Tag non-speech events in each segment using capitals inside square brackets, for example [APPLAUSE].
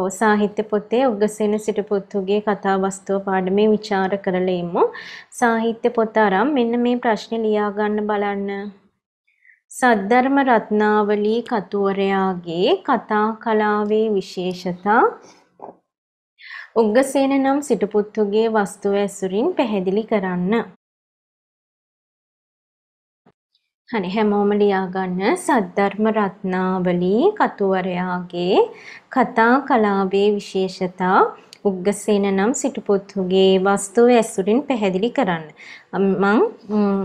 ඔව් සාහිත්‍ය පොතේ උගසෙන සිටුපුත්තුගේ කතා වස්තුව පාඩමේ ਵਿਚාර කරලා ඉමු. සාහිත්‍ය පොත අරන් මෙන්න මේ ප්‍රශ්නේ ලියා ගන්න බලන්න. සද්ධර්ම රත්නාවලී කතුවරයාගේ කතා කලාවේ විශේෂතා උග්ගසේන නම් සිටුපුත්තුගේ වස්තුව ඇසුරින් පැහැදිලි කරන්න. හරි හැමෝම ලියාගන්න සද්ධර්ම රත්නාවලි කතුවරයාගේ කතා කලාවේ විශේෂතා උග්ගසේන නම් සිටුපොත්තුගේ වස්තුව ඇසුරින් පැහැදිලි කරන්න. මං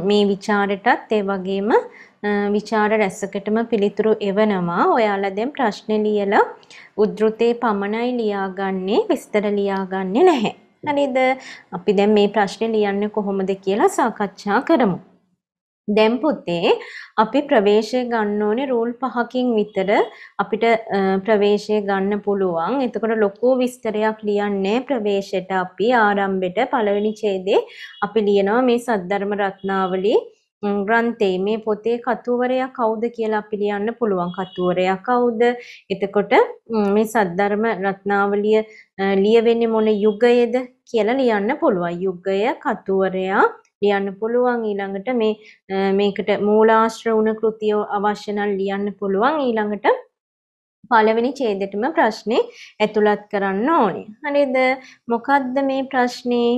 මේ ਵਿਚාරයටත් ඒ වගේම විචාර රැසකටම පිළිතුරු එවනවා. ඔයාලා දැන් ප්‍රශ්න ලියලා උද්ෘතේ පමණයි ලියාගන්නේ විස්තර ලියාගන්නේ නැහැ. හරිද? අපි දැන් මේ ප්‍රශ්නේ ලියන්නේ කොහොමද කියලා සාකච්ඡා කරමු. දැන් පුතේ අපි ප්‍රවේශය ගන්න ඕනේ රූල් පහකින් විතර අපිට ප්‍රවේශය ගන්න පුළුවන්. එතකොට ලොකු විස්තරයක් ලියන්නේ ප්‍රවේශයට අපි ආරම්භයට පළවෙනි ඡේදේ අපි ලියනවා මේ සද්ධර්ම රත්නාවලී ග්‍රන්ථයේ මේ පොතේ කතුවරයා කවුද කියලා අපි ලියන්න පුළුවන් කතුවරයා කවුද එතකොට මේ සද්ධර්ම රත්නාවලිය ලියවෙන්නේ මොන යුගයේද කියලා ලියන්න පුළුවන් යුගය කතුවරයා ලියන්න පුළුවන් ඊළඟට මේ මේකට මූලාශ්‍ර වුණ කෘතිය අවශ්‍ය නම් ලියන්න පුළුවන් ඊළඟට පළවෙනි ඡේදෙටම ප්‍රශ්නේ ඇතුළත් කරන්න ඕනේ. හරිද? මොකද්ද මේ ප්‍රශ්නේ?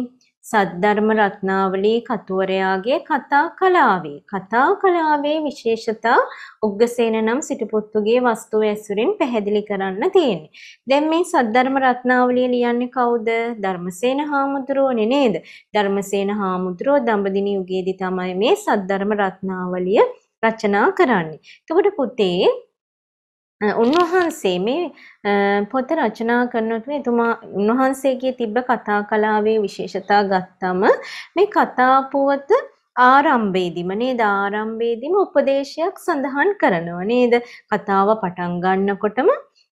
සද්ධර්ම රත්නාවලී කතුවරයාගේ කතා කලාවේ කතා කලාවේ විශේෂතා උග්ගසේන නම් සිටුපුත්තුගේ වස්තුව ඇසුරින් පැහැදිලි කරන්න තියෙන්නේ. දැන් මේ සද්ධර්ම රත්නාවලිය ලියන්නේ කවුද? ධර්මසේන හාමුදුරුවනේ නේද? ධර්මසේන හාමුදුරුව දඹදිනි යුගයේදී තමයි මේ සද්ධර්ම රත්නාවලිය රචනා කරන්නේ. එතකොට පුතේ උන්වහන්සේ මේ පොත රචනා කරනකොට එතුමා උන්වහන්සේගේ තිබ්බ කතා කලාවේ විශේෂතා ගත්තම මේ කතා පුවත ආරම්භයේදීම නේද ආරම්භයේදීම උපදේශයක් සඳහන් කරනවා නේද කතාව පටන් ගන්නකොටම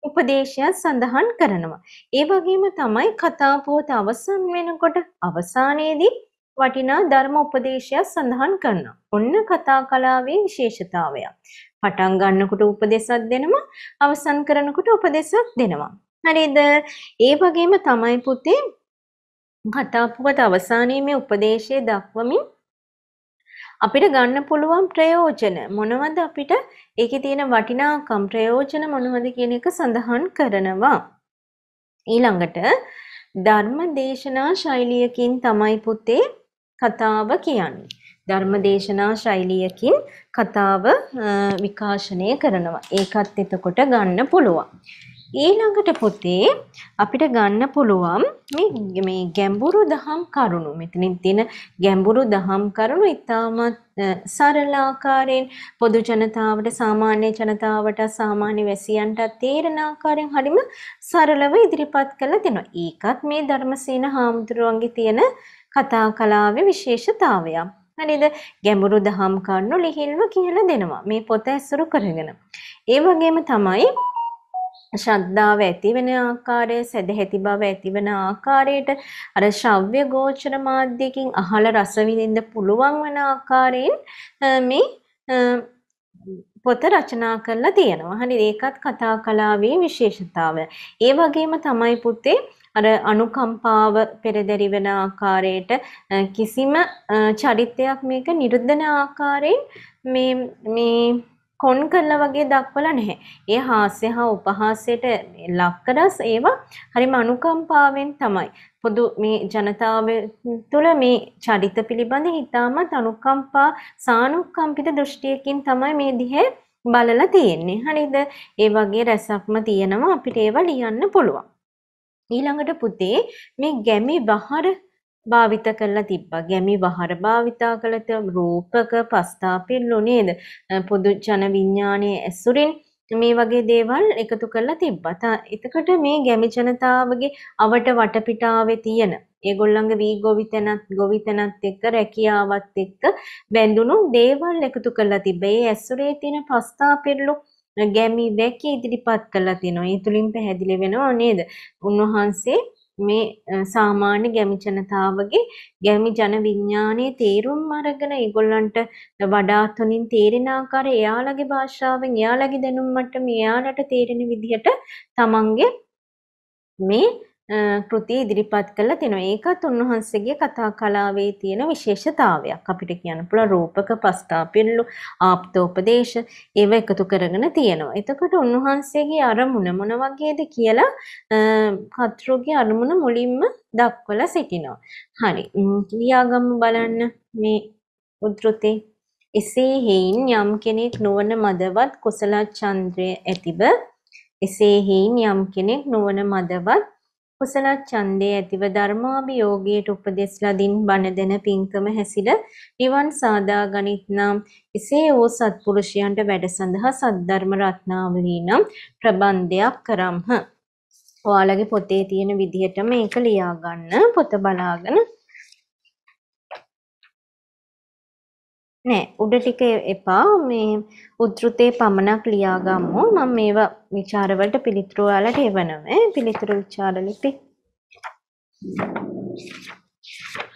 උපදේශයක් සඳහන් කරනවා ඒ වගේම තමයි කතා පුවත අවසන් වෙනකොට අවසානයේදී වටිනා ධර්ම උපදේශයක් සඳහන් කරනවා. ඔන්න කතා කලාවේ විශේෂතාවයක්. පටන් ගන්නකොට උපදේශයක් දෙනවා, අවසන් කරනකොට උපදේශයක් දෙනවා. හරිද? ඒ වගේම තමයි පුතේ කතා පුවත අවසානයේ මේ උපදේශය දක්වමින් අපිට ගන්න පුළුවන් ප්‍රයෝජන මොනවද අපිට ඒකේ තියෙන වටිනාකම් ප්‍රයෝජන මොනවද කියන එක සඳහන් කරනවා ඊළඟට ධර්ම දේශනා ශෛලියකින් තමයි පුතේ කතාව කියන්නේ. ධර්මදේශනා ශෛලියකින් කතාව විකාශනය කරනවා. ඒකත් එතකොට ගන්න පුළුවන්. ඊළඟට පොතේ අපිට ගන්න පුළුවන් මේ මේ ගැඹුරු දහම් කරුණු මෙතනින් තියෙන ගැඹුරු දහම් කරුණු ඉතාමත් සරල ආකාරයෙන් පොදු ජනතාවට සාමාන්‍ය ජනතාවට සාමාන්‍ය වැසියන්ට තේරෙන ආකාරයෙන් හරිම සරලව ඉදිරිපත් කළ දෙනවා. ඒකත් මේ ධර්මසේන හාමුදුරුවන්ගේ තියෙන කතා කලාවේ විශේෂතාවයක්. හරිද? ගැඹුරු දහම් කරුණු ලිහිල්ව කියලා දෙනවා. මේ පොත ඇසුරු කරගෙන. ඒ වගේම තමයි ශ්‍රද්ධාව ඇතිවෙන ආකාරය සැදැහැති බව ඇතිවෙන ආකාරයට අර ශ්‍රව්‍ය ගෝචර මාධ්‍යකින් අහල රස විඳින්න පුළුවන් වෙන ආකාරයෙන් මේ පොත රචනා කරලා තියෙනවා. හරි ඒකත් කතා කලාවේ විශේෂතාවය. ඒ වගේම තමයි පුතේ අර අනුකම්පාව පෙරදරි වෙන ආකාරයට කිසිම චරිතයක් මේක නිරුද්ධන ආකාරයෙන් මේ මේ කොන් කරලා වගේ දක්වලා නැහැ. ඒ හාස්‍ය හා උපහාසයට ලක්කරස් ඒවා හරිම අනුකම්පාවෙන් තමයි. පොදු මේ ජනතාව තුළ මේ චරිත පිළිබඳ හිතාමත් අනුකම්පා සානුකම්පිත දෘෂ්ටියකින් තමයි මේ දිහේ බලලා තියෙන්නේ. හරිද? ඒ වගේ රසක්ම තියෙනවා අපිට ඒවා ලියන්න පුළුවන්. ඊළඟට පුතේ මේ ගැමි වහර භාවිත කරලා තිබ්බා. ගැමි වහර භාවිතා කළත රූපක පස්ථාපිල්ලු නේද? පොදු ජන විඥානයේ ඇසුරින් මේ වගේ දේවල් එකතු කරලා තිබ්බා. එතකොට මේ ගැමි ජනතාවගේ අවට වටපිටාවේ තියෙන ඒගොල්ලන්ගේ වී ගොවිතැනත් ගොවිතැනත් එක්ක රැකියාවත් එක්ක බැඳුණු දේවල් එකතු කරලා තිබ්බේ. ඒ ඇසුරේ තියෙන පස්ථාපිල්ලු ගැමී වැකේ ඉදිරිපත් කළා තියෙනවා. ඒ තුලින් පැහැදිලි වෙනවා නේද? උන්වහන්සේ මේ සාමාන්‍ය ගැමි ජනතාවගේ ගැමි ජන විඥානයේ තේරුම් අරගෙන ඒගොල්ලන්ට වඩාත් හොඳින් තේරෙන ආකාරය එයාලගේ භාෂාවෙන් එයාලගේ දැනුම් මට්ටම එයාලට තේරෙන විදිහට තමන්ගේ මේ කෘති ඉදිරිපත් කළා තිනවා. ඒකත් උන්වහන්සේගේ කතා කලාවේ තියෙන විශේෂතාවයක්. අපිට කියන්න පුළුවන් රූපක පස්තාපිල්ලු ආප්තෝපදේශ ඒව එකතු කරගෙන තියෙනවා. එතකොට උන්වහන්සේගේ අරමුණ මොන වගේද කියලා කතෘගේ අරමුණ මුලින්ම දක්වලා සිටිනවා. හරි. ලියාගමු බලන්න මේ උද්ෘතේ එසේ හේයින් යම් කෙනෙක් නොවන මදවත් කුසල චන්ද්‍රය ඇතිව එසේ හේයින් යම් කෙනෙක් නොවන මදවත් කුසල ඡන්දේ ඇතිව ධර්මාභියෝගයට උපදෙස් ලදින් බණ දෙන පින්කම හැසිර නිවන් සාදා ගනිත්නම් එසේ වූ සත්පුරුෂයන්ට වැඩ සඳහා සද්ධර්ම රත්නාවලී නම් ප්‍රබන්ධයක් කරම්හ. ඔයාලගේ පොතේ තියෙන විදිහට මේක ලියා ගන්න පොත බලාගෙන නෑ උඩ ටික එපා මේ උද්ෘතේ පමණක් ලියාගමු මම මේවා ਵਿਚාරවලට පිළිතුරු වලට එවනම පිළිතුරු ਵਿਚාර ලිපි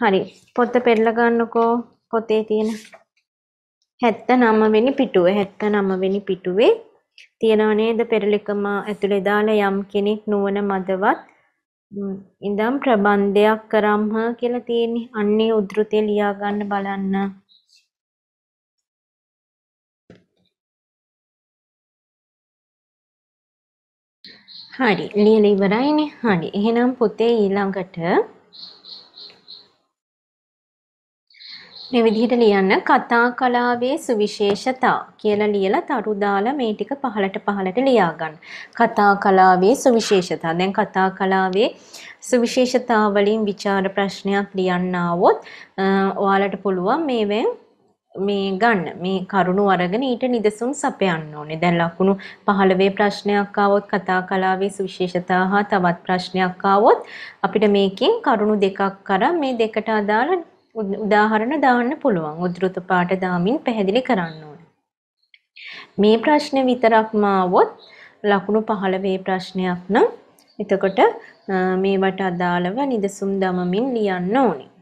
හරි පොත පෙරලා ගන්නකෝ පොතේ තියෙන 79 වෙනි පිටුවේ 79 වෙනි පිටුවේ තියනව නේද පෙරලිකම ඇතුලේ දාලා යම් කෙනෙක් නුවණ මදවත් ඉඳන් ප්‍රබන්ධයක් කරම්හ කියලා තියෙන්නේ අන්නේ උද්ෘතේ ලියා ගන්න බලන්න හරි ලියලා ඉවරයිනේ. හරි. එහෙනම් පුතේ ඊළඟට මේ විදිහට ලියන්න කතා කලාවේ සුවිශේෂතා කියලා ලියලා තරු දාලා මේ ටික පහලට පහලට ලියා ගන්න. කතා කලාවේ සුවිශේෂතා. දැන් කතා කලාවේ සුවිශේෂතා වලින් විචාර ප්‍රශ්නයක් ලියන්න આવොත් ඔයාලට පුළුවන් මේවෙන් මේ ගන්න මේ කරුණු අරගෙන ඊට නිදසුන් සපයන්න ඕනේ. දැන් ලකුණු 15 ප්‍රශ්නයක් ආවොත් කතා කලාවේ සුවිශේෂතා හා තවත් ප්‍රශ්නයක් ආවොත් අපිට මේකෙන් කරුණු දෙකක් අරන් මේ දෙකට අදාළ උදාහරණ දාන්න පුළුවන්. උද්ෘත පාඨ දාමින් පැහැදිලි කරන්න ඕනේ. මේ ප්‍රශ්න විතරක්ම ආවොත් ලකුණු 15 ප්‍රශ්නයක් නම් එතකොට මේවට අදාළව නිදසුන් දමමින් ලියන්න ඕනේ.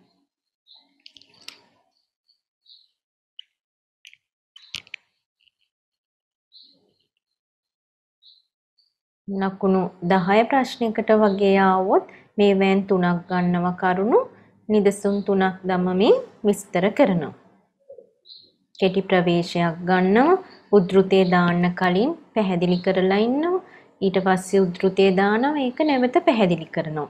නකුණු 10 ප්‍රශ්නයකට වගේ ආවොත් මේවෙන් තුනක් ගන්නවා කරුණු නිදසුන් තුනක් දමමින් විස්තර කරනවා. කෙටි ප්‍රවේශයක් ගන්නවා උද්ෘතේ දාන්න කලින් පැහැදිලි කරලා ඉන්නවා ඊට පස්සේ උද්ෘතේ දානවා ඒක නැවත පැහැදිලි කරනවා.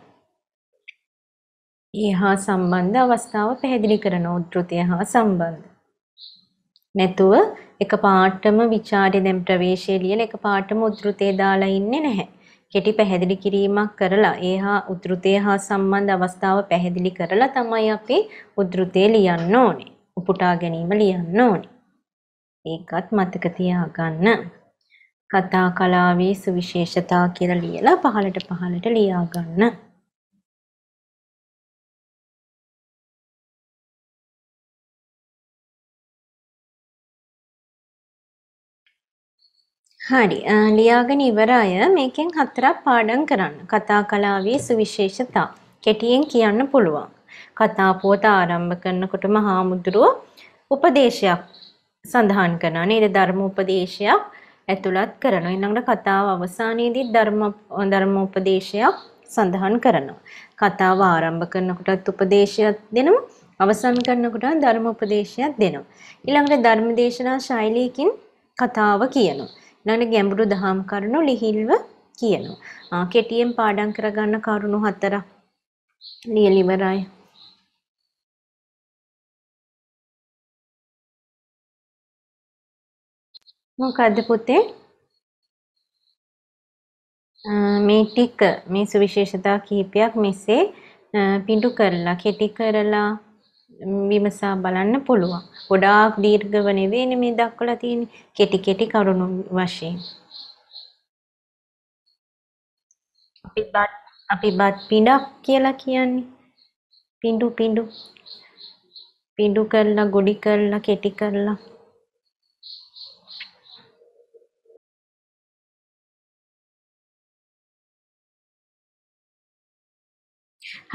ඊහා සම්බන්ධ අවස්ථාව පැහැදිලි කරන උද්ෘතය හා සම්බන්ධ. නැතුව එක පාටම ਵਿਚාරය දැන් ප්‍රවේශය ලියලා එක පාටම උද්ෘතේ දාලා ඉන්නේ නැහැ. කෙටි පැහැදිලි කිරීමක් කරලා ඒහා උද්ෘතය හා සම්බන්ධ අවස්ථාව පැහැදිලි කරලා තමයි අපි උද්ෘතේ ලියන්න ඕනේ. උපුටා ගැනීම ලියන්න ඕනේ. ඒකත් මතක තියාගන්න. කතා කලාවේ සුවිශේෂතා කියලා ලියලා පහලට පහලට ලියා ගන්න. හරි ලියාගෙන ඉවරය මේකෙන් හතරක් පාඩම් කරන්න. කතා කලාවේ සුවිශේෂතා කෙටියෙන් කියන්න පුළුවන්. කතා පුවත ආරම්භ කරනකොටම හාමුදුරුව උපදේශයක් සඳහන් කරනවා නේද ධර්ම උපදේශයක් ඇතුළත් කරනවා. ඊළඟට කතාව අවසානයේදී ධර්ම ධර්ම උපදේශයක් සඳහන් කරනවා. කතාව ආරම්භ කරනකොටත් උපදේශයක් දෙනවා. අවසන් කරනකොට ධර්ම උපදේශයක් දෙනවා. ඊළඟට ධර්ම දේශනා ශෛලියකින් කතාව කියනවා. ඊළඟට ගැඹුරු දහම් කරුණු ලිහිල්ව කියනවා. කෙටියෙන් පාඩම් කරගන්න කරුණු හතරක් ලියලා ඉවරයි. මොකද්ද පුතේ? මේ ටික මේ සුවිශේෂතා කිහිපයක් මෙසේ පිටු කරලා කෙටි කරලා විමසා බලන්න පුළුවන්. ගොඩාක් දීර්ඝව නෙවෙයි මේ දක්වලා තියෙන්නේ කෙටි කෙටි කරුණු වශයෙන්. අපි බත් අපි බත් පිඬක් කියලා කියන්නේ. පිඬු පිඬු. පිඬු කරලා ගොඩි කරලා කෙටි කරලා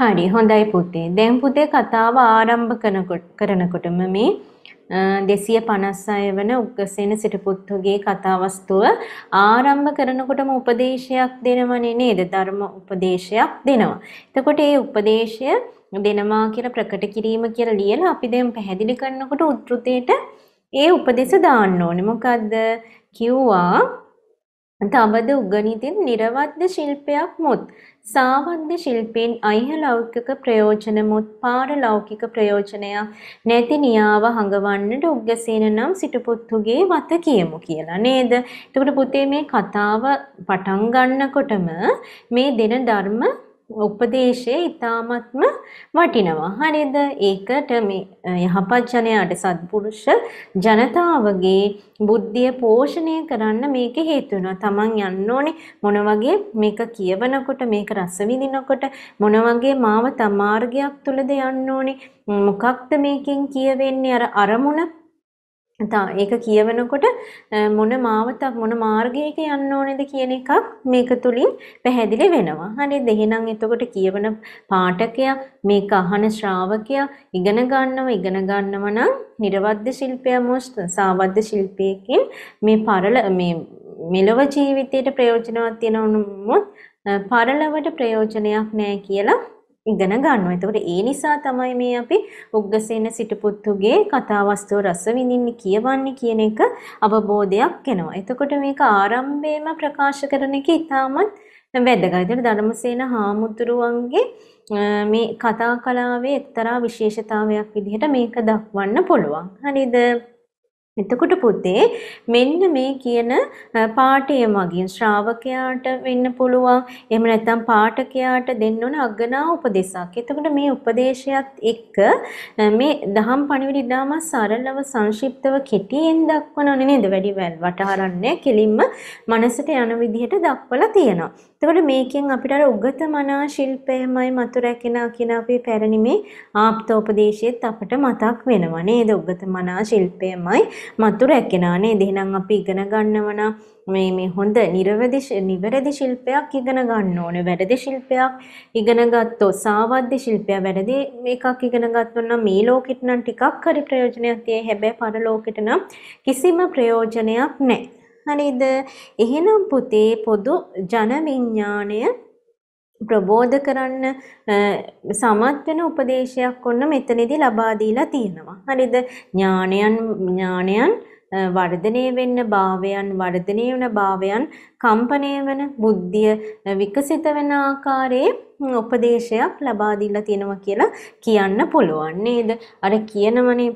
හරි හොඳයි පුතේ. දැන් පුතේ කතාව ආරම්භ කරනකොටම මේ 256 වන උග්ගසේන සිටුපුත්තුගේ කතාවස්තුව ආරම්භ කරනකොටම උපදේශයක් දෙනවනේ නේද? ධර්ම උපදේශයක් දෙනවා. එතකොට ඒ උපදේශය දෙනවා කියලා ප්‍රකට කිරීම කියලා ලියලා අපි දැන් පැහැදිලි කරනකොට උද්ෘතයට ඒ උපදේශ දාන්න ඕනේ. මොකද්ද? කිව්වා තවද උගනිතින් නිර්වද්‍ය ශිල්පයක් මුත් සාවද්‍ය ශිල්පීන් අයහ ලෞකික ප්‍රයෝජනමුත් පාර ලෞකික ප්‍රයෝජනයක් නැති නියාව හඟවන්නට උග්ගසේන නම් සිටුපුත්තුගේ වත කියමු කියලා නේද? එතකොට පුතේ මේ කතාව පටන් ගන්නකොටම මේ දෙන ධර්ම උපදේශය ඉතාමත්ම වටිනවා. හරිද? ඒකට මේ යහපත් ජනයාට සත්පුරුෂ ජනතාවගේ බුද්ධිය පෝෂණය කරන්න මේක හේතු වෙනවා. Taman යන්න ඕනේ මොන වගේ මේක කියවනකොට මේක රස විඳිනකොට මොන වගේ මාව තමාර්ගයක් තුලද යන්න ඕනේ. මොකක්ද මේකෙන් කියවෙන්නේ අර අරමුණ ඒක කියවනකොට මොන මාවතක් මොන මාර්ගයක යන්න ඕනේද කියන එකක් මේක තුලින් පැහැදිලි වෙනවා. හරිද? එහෙනම් එතකොට කියවන පාඨකයා මේක අහන ශ්‍රාවකයා ඉගෙන ගන්නව ඉගෙන ගන්නව නම් නිර්වද්‍ය ශිල්පය මොස්ත සාවද්‍ය ශිල්පයකින් මේ පරල මේ මෙලව ජීවිතයට ප්‍රයෝජනවත් වෙනවොත් පරලවට ප්‍රයෝජනයක් නැහැ කියලා ඉගෙන ගන්නවා. එතකොට ඒ නිසා තමයි මේ අපි උග්ගසේන සිටුපුත්තුගේ කතාවස්තුව රස විඳින්න කියවන්නේ කියන එක අවබෝධයක් එනවා. එතකොට මේක ආරම්භයේම ප්‍රකාශ කරන එක ඉතාමත් වැදගත්. ඒතර ධර්මසේන හාමුදුරුවන්ගේ මේ කතා කලාවේ එක්තරා විශේෂතාවයක් විදිහට මේක දක්වන්න පුළුවන්. හරිද? එතකොට පුතේ මෙන්න මේ කියන පාඨය මගින් ශ්‍රාවකයාට වෙන්න පුළුවන් එහෙම නැත්නම් පාඨකයාට දෙන්න ඕන අගනා උපදේශක්. එතකොට මේ උපදේශයත් එක්ක මේ දහම් පණිවිඩය ඉතාම සරලව සංක්ෂිප්තව කෙටියෙන් දක්වනව නේද? වැඩි වටහරන්නේ කෙලින්ම මනසට යන විදිහට දක්වලා තියෙනවා. එතකොට මේකෙන් අපිට අර උගත මනා ශිල්පයමයි මතු රැකෙන කියන අපේ පැරණි මේ ආප්තෝපදේශයේත් අපට මතක් වෙනවා නේද? උගත මනා ශිල්පයමයි මතු රැකෙනා නේද? එහෙනම් අපි ඉගෙන ගන්නවා මේ මේ හොඳ නිර්වදි නිවැරදි ශිල්පයක් ඉගෙන ගන්න ඕනේ. වැරදි ශිල්පයක් ඉගෙන ගත්තොත් සාවද්‍ය ශිල්පය වැරදි එකක් ඉගෙන ගත්තොත් නම් මේ ලෝකෙට නම් ටිකක් හරි ප්‍රයෝජනයක් තියෙයි. හැබැයි පරලෝකෙට නම් කිසිම ප්‍රයෝජනයක් නැහැ. හරිද? එහෙනම් පුතේ පොදු ජන විඥාණය ප්‍රබෝධ කරන්න සමත් වෙන උපදේශයක් ඔන්න මෙතනදී ලබා දීලා තියෙනවා. හරිද? ඥානයන් ඥානයන් වර්ධනය වෙන්න භාවයන් වර්ධනය වන භාවයන් කම්පණය වන බුද්ධිය විකසිත වෙන ආකාරයේ උපදේශයක් ලබා දීලා තියෙනවා කියලා කියන්න පුළුවන් නේද? අර කියනවනේ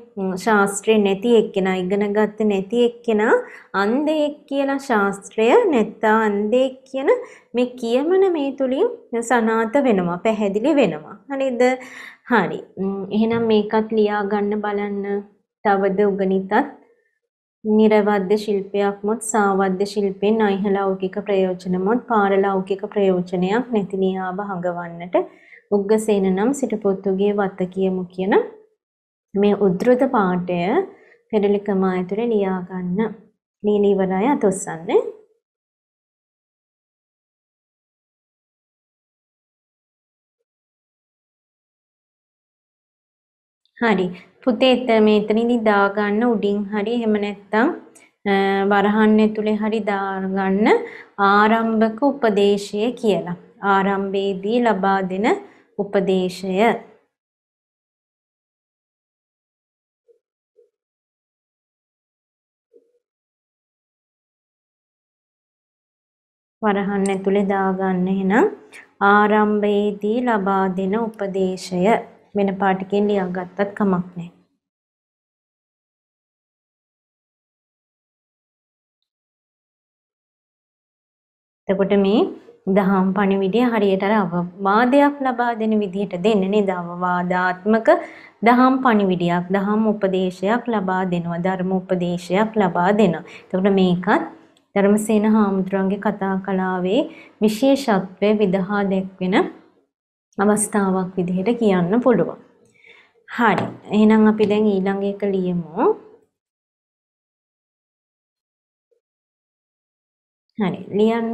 ශාස්ත්‍රය නැති එක්කෙනා ඉගෙනගත්ත නැති එක්කෙනා අන්ධයෙක් කියලා ශාස්ත්‍රය නැත්තා අන්ධයෙක් කියන මේ කියමන මේ තුලින් සනාත වෙනවා, පැහැදිලි වෙනවා. හරිද? හරි. එහෙනම් මේකත් ලියා ගන්න බලන්න. තවද උගණිතත් නිර්වද්‍ය ශිල්පයක්මොත් සාවද්‍ය ශිල්පෙන් අයිහ ලෞකික ප්‍රයෝජනමොත් පාරලෞකික ප්‍රයෝජනයක් නැති නියාව හඟවන්නට උග්ගසේන නම් සිටපොත්තුගේ වත කියමු කියන මේ උද්දෘත පාඨය පෙරලිකම ඇතුලේ ලියා ගන්න. ලියලා ඉවරයි අතොස්සන්නේ. හරි. පුතේ එතන මෙතනදී දාගන්න උඩින් හරි එහෙම නැත්නම් වරහන් ඇතුලේ හරි දාගන්න ආරම්භක උපදේශය කියලා. ආරම්භයේදී ලබා දෙන උපදේශය වරහන් ඇතුලේ දාගන්න එහෙනම් ආරම්භයේදී ලබා දෙන උපදේශය වෙන පාටකින් ලියාගත්තත් කමක් නැහැ. එතකොට මේ දහම් පණිවිඩය හරියට අර අවවාදයක් ලබා දෙන විදිහට දෙන්න නේද අවවාදාත්මක දහම් පණිවිඩයක් දහම් උපදේශයක් ලබා දෙනවා ධර්ම උපදේශයක් ලබා දෙනවා. එතකොට මේකත් ධර්මසේන හාමුදුරන්ගේ කතා කලාවේ විශේෂත්වය විදහා දැක්වෙන අවස්ථාවක් විදිහට කියන්න පුළුවන්. හරි. එහෙනම් අපි දැන් ඊළඟ එක ලියමු. හරි. ලියන්න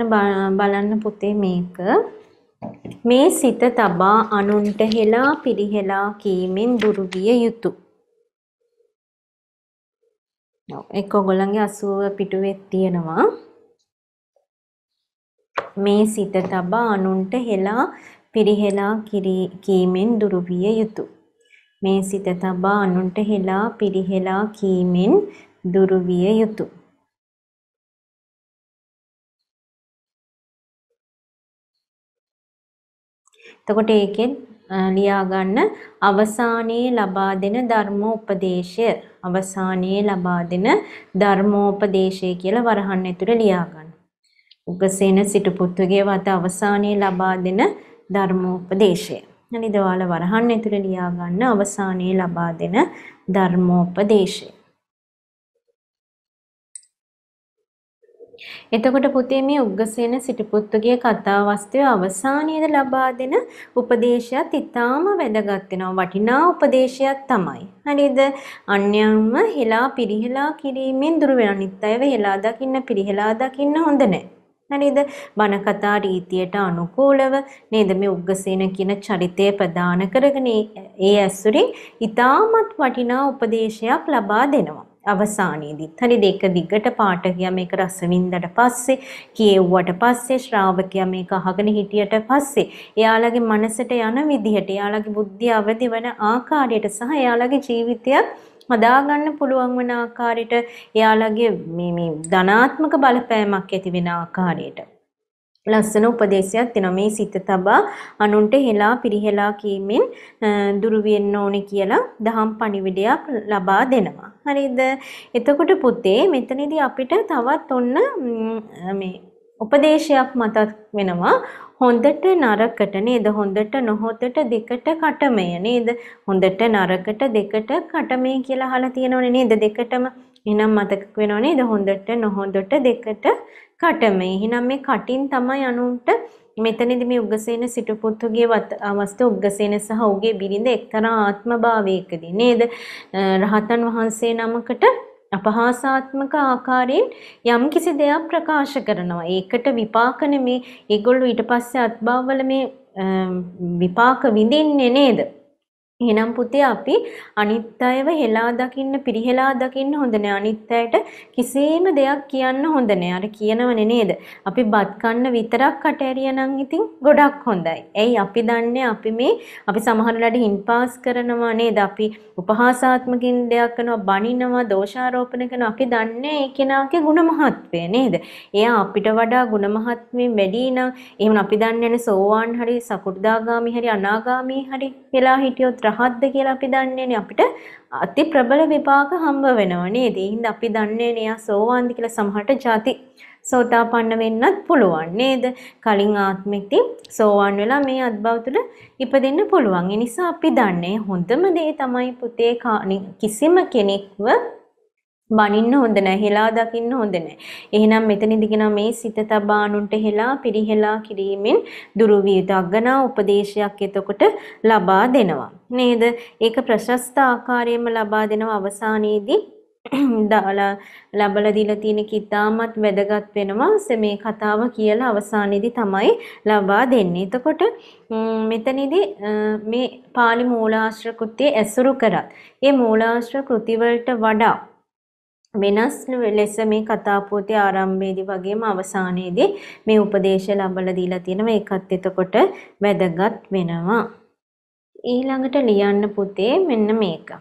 බලන්න පුතේ මේක. මේ සිත තබා අනුන්ට හෙලා පිරිහෙලා කීමෙන් දුරු විය යුතුය. ඔව් ඒක ඔයගොල්ලන්ගේ 80 පිටුවේ තියෙනවා. මේ සිත තබා අනුන්ට හෙලා පිරිහෙලා කීමෙන් දුරු විය යුතුය. මේ සිත තබා අනුන්ට හෙලා පිරිහෙලා කීමෙන් දුරු විය යුතුය. එතකොට ඒකෙන් ලියා ගන්න අවසානයේ ලබා දෙන ධර්මෝපදේශය අවසානයේ ලබා දෙන ධර්මෝපදේශය කියලා වරහන් ඇතුළේ ලියා ගන්න. උගසේන සිටු පුත්තුගේ වත අවසානයේ ලබා දෙන ධර්මෝපදේශය. නිදවාල වරහන් ඇතුළේ ලියා ගන්න අවසානයේ ලබා දෙන ධර්මෝපදේශය. එතකොට පුතේ මේ උග්ගසේන සිටුපුත්තුගේ කතාවස්තුවේ අවසානයේද ලබා දෙන උපදේශයත් ඉතාම වැදගත් වෙනවා වටිනා උපදේශයක් තමයි. හරිද? අන්‍යයන්ව හෙලා පිරිහෙලා කිරීමෙන් දුර වෙන අනිත් අයව හෙලා දකින්න පිරිහෙලා දකින්න හොඳ නැහැ. නේද? බණ කතා රීතියට අනුකූලව නේද මේ උග්ගසේන කියන චරිතය ප්‍රදාන කරගෙන ඒ ඇසුරින් ඊටමත් වටිනා උපදේශයක් ලබා දෙනවා. අවසානයේදී හරි දෙක දිගට පාඨකයා මේක රසවින්දට පස්සේ කියෙව්වට පස්සේ ශ්‍රාවකයා මේක අහගෙන හිටියට පස්සේ එයාලගේ මනසට යන විදිහට එයාලගේ බුද්ධිය අවදි වෙන ආකාරයට සහ එයාලගේ ජීවිතයත් හදාගන්න පුළුවන් වෙන ආකාරයට එයාලගේ මේ මේ ධනාත්මක බලපෑමක් ඇති වෙන ආකාරයට ලස්සන උපදේශයක් දෙනවා මේ සිත තබා අනුන්ට හෙලා පිරිහෙලා කීමෙන් දුරු වෙන්න ඕනේ කියලා දහම් පණිවිඩයක් ලබා දෙනවා. හරිද? එතකොට පුතේ මෙතනදී අපිට තවත් ඔන්න මේ උපදේශයක් මතක් වෙනවා. හොඳට නරකට නේද හොඳට නොහොතට දෙකට කටමය නේද හොඳට නරකට දෙකට කටමය කියලා අහලා තියෙනවනේ නේද දෙකටම එහෙනම් මතක වෙනව නේද හොඳට නොහොඳට දෙකට කටමය එහෙනම් මේ කටින් තමයි අනුන්ට මෙතනදි මේ උග්ගසේන සිටුපුත්තුගේ අවස්ථ උග්ගසේන සහ ඔහුගේ බිරිඳ එක්තරා ආත්මභාවයකදී නේද රහතන් වහන්සේ නමකට අපහාසාත්මක ආකාරයෙන් යම්කිසි දෙයක් ප්‍රකාශ කරනවා. ඒකට විපාක නෙමේ. ඒගොල්ලෝ ඊට පස්සේ අත්බවවල මේ විපාක විඳින්නේ නේද? එහෙනම් පුතේ අපි අනිත් අයව හෙලා දකින්න පිරිහෙලා දකින්න හොඳ නෑ අනිත් අයට කිසිම දෙයක් කියන්න හොඳ නෑ අර කියනවනේ නේද අපි බත් කන්න විතරක් කට ඇරියනම් ඉතින් ගොඩක් හොඳයි එයි අපි දන්නේ අපි මේ අපි සමහරලාට හින්පාස් කරනවා නේද අපි උපහාසාත්මකින් දෙයක් කරනවා බනිනවා දෝෂාරෝපණය කරනවා අපි දන්නේ ඒ කෙනාගේ ಗುಣමහත්වය නේද එයා අපිට වඩා ಗುಣමහත්මෙන් වැඩි නම් එහෙනම් අපි දන්නේ සෝවාන් හරි සකු르දාගාමි හරි අනාගාමි හරි වෙලා හිටියොත් රහත්ද කියලා අපි දන්නේනේ අපිට අති ප්‍රබල විපාක හම්බ වෙනවා නේද? ඒහිඳ අපි දන්නේනේ යා සෝවාන්දි කියලා සමහරට ಜಾති සෝතාපන්න වෙන්නත් පුළුවන් නේද? කලින් ආත්මෙදී සෝවාන් වෙලා මේ අත්බව තුළ ඉපදෙන්න පුළුවන්. ඒ නිසා අපි දන්නේ හොඳම දේ තමයි පුතේ කිසිම කෙනෙක්ව බනින්න හොඳ නැහැ. හෙලා දකින්න හොඳ නැහැ. එහෙනම් මෙතනදී කියන මේ සිත තබානුන්ට හෙලා පිරිහෙලා කිරීමෙන් දුරු විය දග්ගනා උපදේශයක් එතකොට ලබා දෙනවා. නේද? ඒක ප්‍රශස්ත ආකාරයෙන්ම ලබා දෙනවා අවසානයේදී [CLEARS THROAT] දාලා ලබලා දීලා තියෙන කිතාමත් වැදගත් වෙනවා මේ කතාව කියලා අවසානයේදී තමයි ලබා දෙන්නේ. එතකොට මෙතනදී මේ pāli මූලාශ්‍ර කෘතිය ඇසුරු කරත් මේ මූලාශ්‍ර කෘති වඩා වෙනස් ලෙස මේ කතා පොතේ ආරම්භයේදී වගේම අවසානයේදී මේ උපදේශ ලබලා දීලා තියෙනවා ඒකත් එතකොට වැදගත් වෙනවා ඊළඟට ලියන්න පුතේ මෙන්න මේක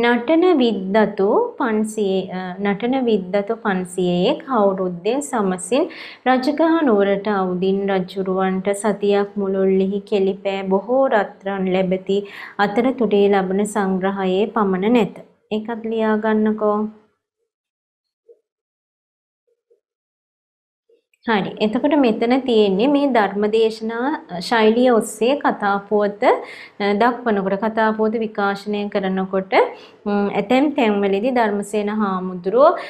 නටන විද්දතු 500 නටන විද්දතු 500 කවුරුද්දේ සමසින් රජගහ නුවරට අවුදින් රජුරවන්ට සතියක් මුළුල්ලෙහි කෙලිපෑ බොහෝ රත්රන් ලැබති අතර තුඩේ ලබන සංග්‍රහයේ පමණ නැත. ඒකත් ලියා ගන්නකෝ. හරි. එතකොට මෙතන තියෙන්නේ මේ ධර්මදේශනා ශෛලිය ඔස්සේ කතාපුවත දක්වනකොට කතාපුවත විකාශනය කරනකොට ඇතැම් තැන්වලදී ධර්මසේන හාමුදුරුව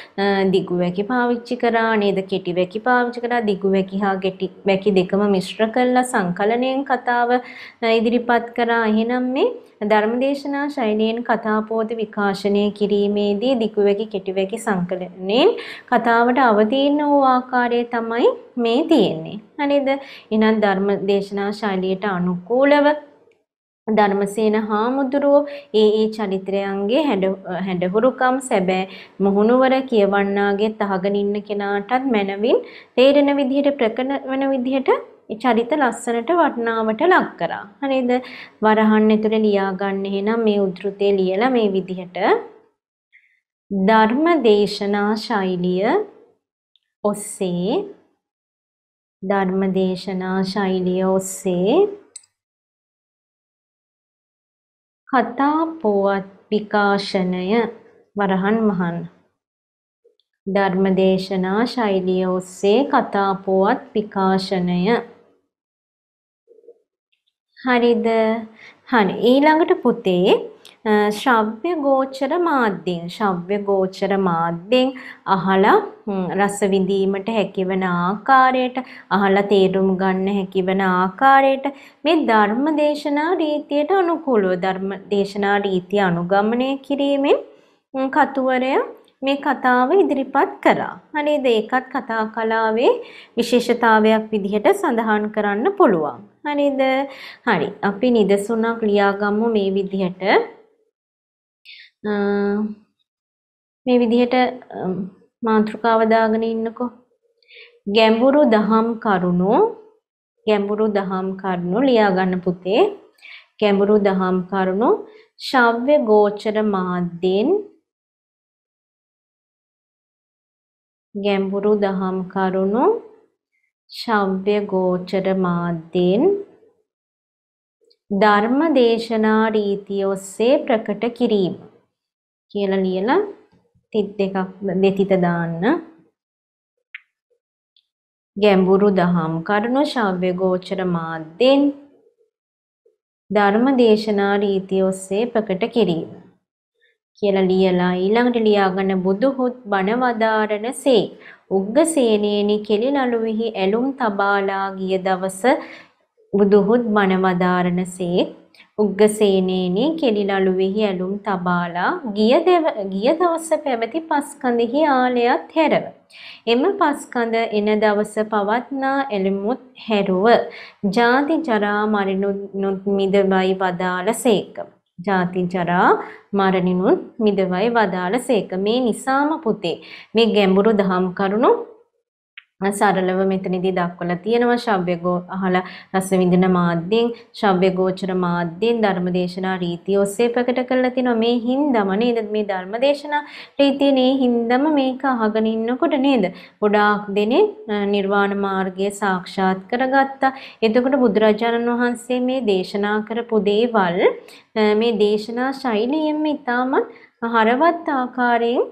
දිගු වැකි පාවිච්චි කරා නේද කෙටි වැකි පාවිච්චි කරා දිගු වැකි හා කෙටි වැකි දෙකම මිශ්‍ර කරලා සංකලනයෙන් කතාව ඉදිරිපත් කරා. එහෙනම් මේ ධර්මදේශනා ශෛලියෙන් කථාපෝත විකාශනය කිරීමේදී දිගුවැකි කෙටිවැකි සංකලනයෙන් කතාවට අවතීර්ණ වූ ආකාරය තමයි මේ තියෙන්නේ. හරිද? එහෙනම් ධර්මදේශනා ශෛලියට අනුකූලව ධර්මසේන හාමුදුරුවෝ ඒ ඒ චරිතයන්ගේ හැඩහුරුකම් සැබෑ මොහුනුවර කියවන්නාගේ තහගෙන ඉන්න කෙනාටත් මනවින් තේරෙන විදිහට ප්‍රකටවන විදිහට ඒ චරිත ලස්සනට වටනාවට ලක් කරා. හරිද? වරහන් ඇතුලේ ලියා ගන්න එහෙනම් මේ උද්ෘතේ ලියලා මේ විදිහට ධර්ම දේශනා ශෛලිය ඔස්සේ ධර්ම දේශනා ශෛලිය ඔස්සේ කතා පොත් විකාශනය වරහන් මහන් ධර්මදේශනා ශෛලිය ඔස්සේ කතා පොත් විකාශනය හරිද? හරි. ඊළඟට පුතේ ශ්‍රව්‍ය ගෝචර මාධ්‍යෙන් ශ්‍රව්‍ය ගෝචර මාධ්‍යෙන් අහලා රස විඳීමට හැකිවන ආකාරයට අහලා තේරුම් ගන්න හැකිවන ආකාරයට මේ ධර්ම දේශනා රීතියට අනුකූලව ධර්ම දේශනා රීතිය අනුගමනය කිරීමෙන් කතුවරය මේ කතාව ඉදිරිපත් කරා. හරිද? ඒකත් කතා කලාවේ විශේෂතාවයක් විදිහට සඳහන් කරන්න පුළුවන්. හරිද? හරි. අපි නිදසුණක් ලියාගමු මේ විදිහට. මේ විදිහට මාතෘකාව දාගෙන ඉන්නකෝ. ගැඹුරු දහම් කරුණු ගැඹුරු දහම් කරුණු ලියා ගන්න පුතේ. ගැඹුරු දහම් කරුණු ශව්‍ය ගෝචර මාධ්‍යෙන් ගැඹුරු දහම් කරුණු ශව්‍ය ගෝචර මාධ්‍යෙන් ධර්ම දේශනා රීතිය ඔස්සේ ප්‍රකට කිරීම කියලා ලියලා තිත් දෙකක් දෙතිත දාන්න ගැඹුරු දහම් කරුණු ශව්‍ය ගෝචර මාධ්‍යෙන් ධර්ම දේශනා රීතිය ඔස්සේ ප්‍රකට කිරීම කියලා ලියලා ඊළඟට ලියාගෙන බුදුහොත් බණ වදාරනසේ උග්ගසේනේනි කෙලිනලුවිහි ඇලුම් තබාලා ගිය දවස බුදුහොත් බණ වදාරනසේ උග්ගසේනේනි කෙලිනලුවිහි ඇලුම් තබාලා ගිය ගිය දවස පැවති පස්කඳෙහි ආලයත් හැරව එම පස්කඳ එන දවස පවත්නා එළමුත් හැරුව ජාති ජරා මරණුත් මිදවයි වදාළ සේකම ජාති ජරා මරණිනුත් මිදවයි වදාළ සේක. මේ නිසාම පුතේ මේ ගැඹුරු දහම් කරුණු සරලව මෙතනදී දක්වලා තියෙනවා ශබ්දගෝ අහලා රස විඳින මාධ්‍යෙන් ශබ්දගෝචර මාධ්‍යෙන් ධර්මදේශනා රීතිය ඔස්සේ ප්‍රකට කරලා තිනවා මේ හින්දම නේද මේ ධර්මදේශනා රීතිය නේ හින්දම මේක අහගෙන ඉන්නකොට නේද ගොඩාක් දෙනෙක් නිර්වාණ මාර්ගය සාක්ෂාත් කරගත්තා එතකොට බුදුරජාණන් වහන්සේ මේ දේශනා කරපු දේවල් මේ දේශනා ශෛලියෙන් ඉතාම හරවත් ආකාරයෙන්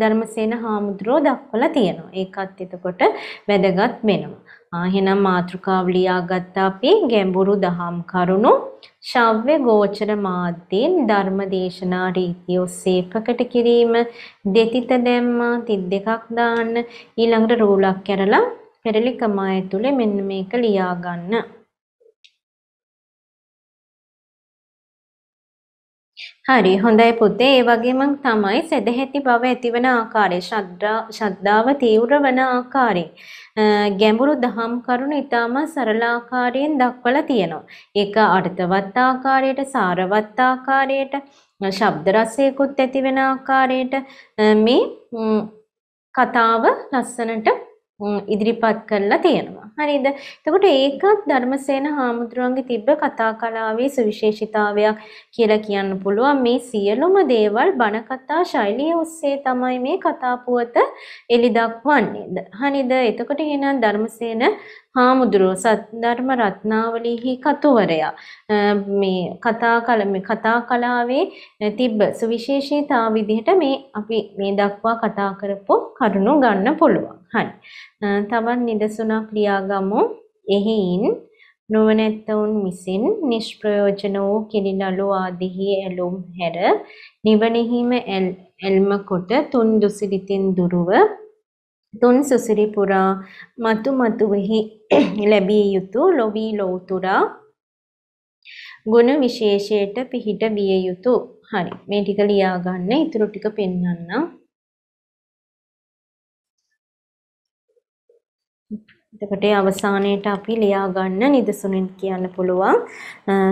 ධර්මසේන හාමුදුරුවෝ දක්වලා තියෙනවා. ඒකත් එතකොට වැදගත් වෙනවා. ආ එහෙනම් මාතෘකාව ලියාගත්ත අපි ගැඹුරු දහම් කරුණු ශව්‍ය ගෝචර මාධ්‍යෙන් ධර්ම දේශනා රීතිය ඔස්සේ ප්‍රකට කිරීම දෙතිත දැම්මා 32ක් දාන්න ඊළඟට රූලක් කරලා පෙරලි කමාය තුලේ මෙන්න මේක ලියා ගන්න. හරි හොඳයි පුතේ ඒ වගේම තමයි සෙදෙහැති බව ඇතිවන ආකාරය ශ්‍රද්ධාව තීව්‍ර වන ආකාරය ගැඹුරු දහම් කරුණු ඊටම සරල ආකාරයෙන් දක්වලා තියෙනවා. ඒක අර්ථවත් ආකාරයට සාරවත් ආකාරයට ශබ්ද රසයකුත් ඇති වෙන ආකාරයට මේ කතාව ලස්සනට ඉදිරිපත් කරලා තියෙනවා. හරිද? එතකොට ඒකත් ධර්මසේන හාමුදුරුවන්ගේ තිබ්බ කතා කලාවේ සුවිශේෂීතාවයක් කියලා කියන්න පුළුවන්. මේ සියලුම දේවල් බණ කතා ශෛලිය ඔස්සේ තමයි මේ කතා පුවත එළි දක්වන්නේ. හරිද? එතකොට එහෙනම් ධර්මසේන හාමුදුරුව සද්ධර්ම රත්නාවලිහි කතුවරයා මේ කතා කල මේ කතා කලාවේ තිබ්බ සුවිශේෂීතා විදිහට මේ අපි මේ දක්වා කතා කරපු කරුණු ගන්න පුළුවන්. හරි. තවත් නිදසුණක් ලියාගමු. එහෙයින් නොවනැත්තවුන් විසින් නිෂ්ප්‍රයෝජන වූ කිරිනලු ආදිහි ඇලුම් හැර නිවනෙහිම ඇල්ම කොට තුන් දුසිරිතින් දුරුව තුන් සුසිරි පුරා මතු මතුවෙහි [CLEARS THROAT] ලැබිය යුතු ලොවී ලෝතුරා ගුණ විශේෂයට පිහිට විය යුතු. හරි. මේ ටික ලියා ගන්න. ඊටු ටික පෙන්වන්නම්. එතකොට අවසානයේට අපි ලියා ගන්න නිදසුනින් කියන්න පුළුවන්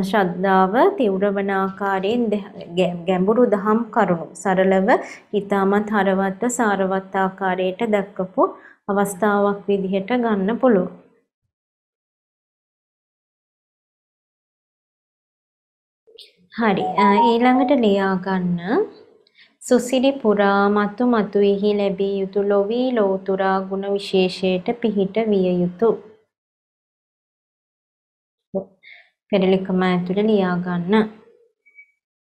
ශ්‍රද්ධාව තීව්‍ර වන ආකාරයෙන් ගැඹුරු දහම් කරුණු සරලව ඊටමත් හරවත් සාරවත් ආකාරයට දක්වපු අවස්ථාවක් විදිහට ගන්න පුළුවන්. හරි ඊළඟට ලියා ගන්න සුසිරි පුරා මතු මතුෙහි ලැබිය යුතු ලොවී ලෝතුරා ගුණ විශේෂයට පිහිට විය යුතු. පෙරලිකම ඇතුළේ ලියා ගන්න.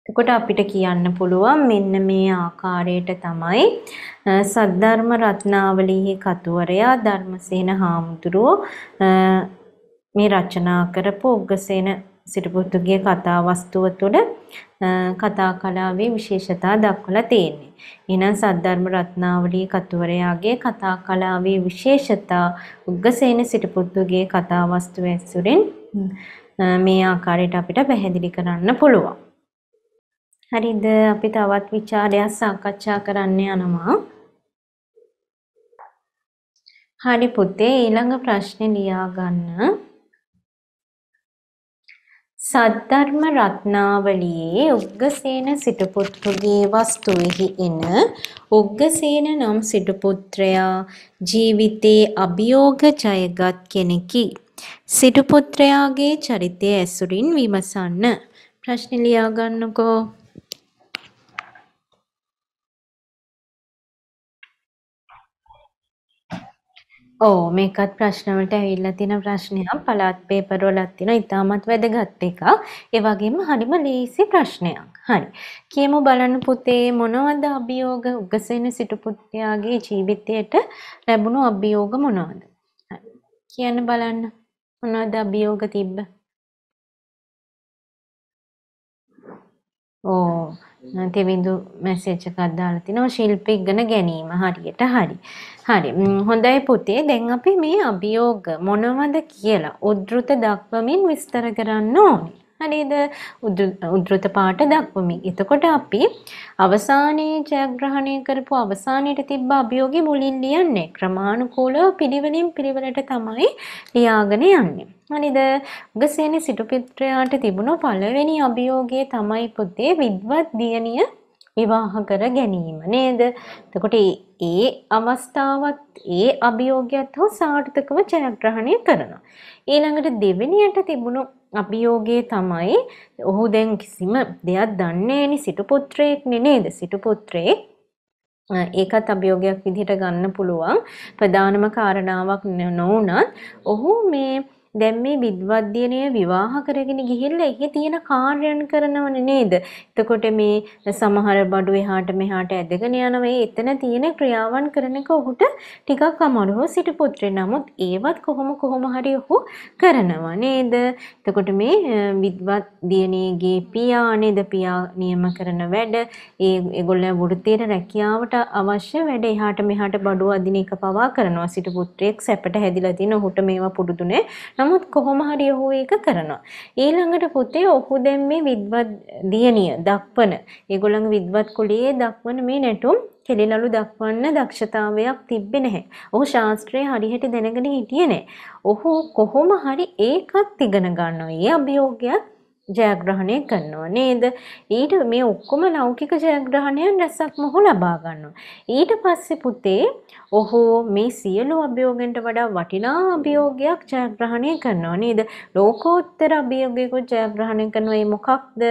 එතකොට අපිට කියන්න පුළුවන් මෙන්න මේ ආකාරයට තමයි සද්ධර්ම රත්නාවලියේ කතුවරයා ධර්මසේන හාමුදුරුව මේ රචනා කරපු උග්ගසේන සිටුපුතුගේ කතා වස්තුව තුළ කතා කලාවේ විශේෂතා දක්වලා තියෙන්නේ. එහෙනම් සද්ධර්ම රත්නාවලී කතුවරයාගේ කතා කලාවේ විශේෂතා උග්ගසේන සිටුපුතුගේ කතා වස්තුව ඇසුරෙන් මේ ආකාරයට අපිට පැහැදිලි කරන්න පුළුවන්. හරිද අපි තවත් ਵਿਚාරයක් සාකච්ඡා කරන්න යනවා. හරි පුතේ ඊළඟ ප්‍රශ්නේ ලියා ගන්න. සද්ධර්ම රත්නාවලියේ උග්ගසේන සිටුපුත්තුගේ වස්තුවෙහි එන උග්ගසේන නම් සිටුපුත්‍රයා ජීවිතේ අභියෝග ජයගත් කෙනෙකි. සිටුපුත්‍රයාගේ චරිතය ඇසුරින් විමසන්න. ප්‍රශ්න ලියා ගන්නකෝ. ඔව් මේකත් ප්‍රශ්න වලට ඇවිල්ලා තියෙන ප්‍රශ්නයක්. පළාත් පේපර් වලත් තියෙන ඉතාමත් වැදගත් එකක්. ඒ වගේම හරිම ලේසි ප්‍රශ්නයක්. හරි. කියමු බලන්න පුතේ මොනවද අභියෝග උගසෙන සිටු පුත්‍රයාගේ ජීවිතයට ලැබුණු අභියෝග මොනවද? කියන්න බලන්න. මොනවද අභියෝග තිබ්බ? ඕ තෙවිඳු මැසේජ් එකක් දාලා තිනවා ශිල්ප ඉගෙන ගැනීම හරියට හරි. හරි. හොඳයි පුතේ. දැන් අපි මේ අභියෝග මොනවද කියලා උද්ෘත දක්වමින් විස්තර කරන්න ඕනේ. හරිද? උද්ෘත පාට දක්වමින්. එතකොට අපි අවසානයේ ජයග්‍රහණය කරපු අවසානයේ තිබ්බ අභියෝගේ මුලින් ලියන්නේ. ක්‍රමානුකූලව පිළිවෙලින් පිළිවෙලට තමයි ලියාගෙන යන්නේ. හරිද? උගසේනි සිටු පිට්‍රයාට තිබුණු පළවෙනි අභියෝගය තමයි පුතේ විද්වත් දියණිය විවාහ කර ගැනීම නේද? එතකොට ඒ අවස්ථාවත් ඒ අභියෝගයත් හෝ සාර්ථකව ජයග්‍රහණය කරනවා. ඊළඟට දෙවෙනියට තිබුණු අභියෝගයේ තමයි ඔහු දැන් කිසිම දෙයක් දන්නේනි සිටුපුත්‍රයෙක්නෙ නේද සිටුපුත්‍රයෙක් ඒකත් අභියෝගයක් විදිහට ගන්න පුළුවන් ප්‍රධානම කාරණාවක් නොවුනත් ඔහු මේ දැන් මේ විද්වද්‍යනය විවාහ කරගෙන ගිහිල්ලා එහි තියෙන කාර්යයන් කරනවනේ නේද? එතකොට මේ සමහර බඩු එහාට මෙහාට ඇදගෙන යනවා. ඒ එතන තියෙන ක්‍රියාවන් කරන එක ඔහුට ටිකක් අමාරුව සිටු පුත්‍රේ. නමුත් ඒවත් කොහොම කොහොම හරි ඔහු කරනවා නේද? එතකොට මේ විද්වද්‍යනයේගේ පියා නේද? පියා නියම කරන වැඩ, ඒ ඒගොල්ලෝ වෘත්තියට රැකියාවට අවශ්‍ය වැඩ එහාට මෙහාට බඩු අදින එක පවා කරනවා. සිටු පුත්‍රයෙක් සැපට හැදිලා තින ඔහුට මේවා පුරුදුනේ. නමුත් කොහොම හරි ඔහු ඒක කරනවා. ඊළඟට පුතේ ඔහු දැන් මේ විද්වත් දියණිය දක්වන ඒගොල්ලන්ගේ විද්වත් කුලයේ දක්වන මේ නැටුම් කෙලිලලු දක්වන්න දක්ෂතාවයක් තිබ්බේ නැහැ. ඔහු ශාස්ත්‍රයේ හරියට දැනගෙන හිටියේ නැහැ. ඔහු කොහොම හරි ඒකත් ඉගෙන ගන්නවා. ඒ අභියෝගයත් ජයග්‍රහණය කරනවා නේද ඊට මේ ඔක්කොම ලෞකික ජයග්‍රහණයන් රැසක් මොහු ලබා ගන්නවා ඊට පස්සේ පුතේ ඔහු මේ සියලු අභියෝගෙන්ට වඩා වටිනා අභියෝගයක් ජයග්‍රහණය කරනවා නේද ලෝකෝත්තර අභියෝගයක ජයග්‍රහණය කරනවා ඒ මොකක්ද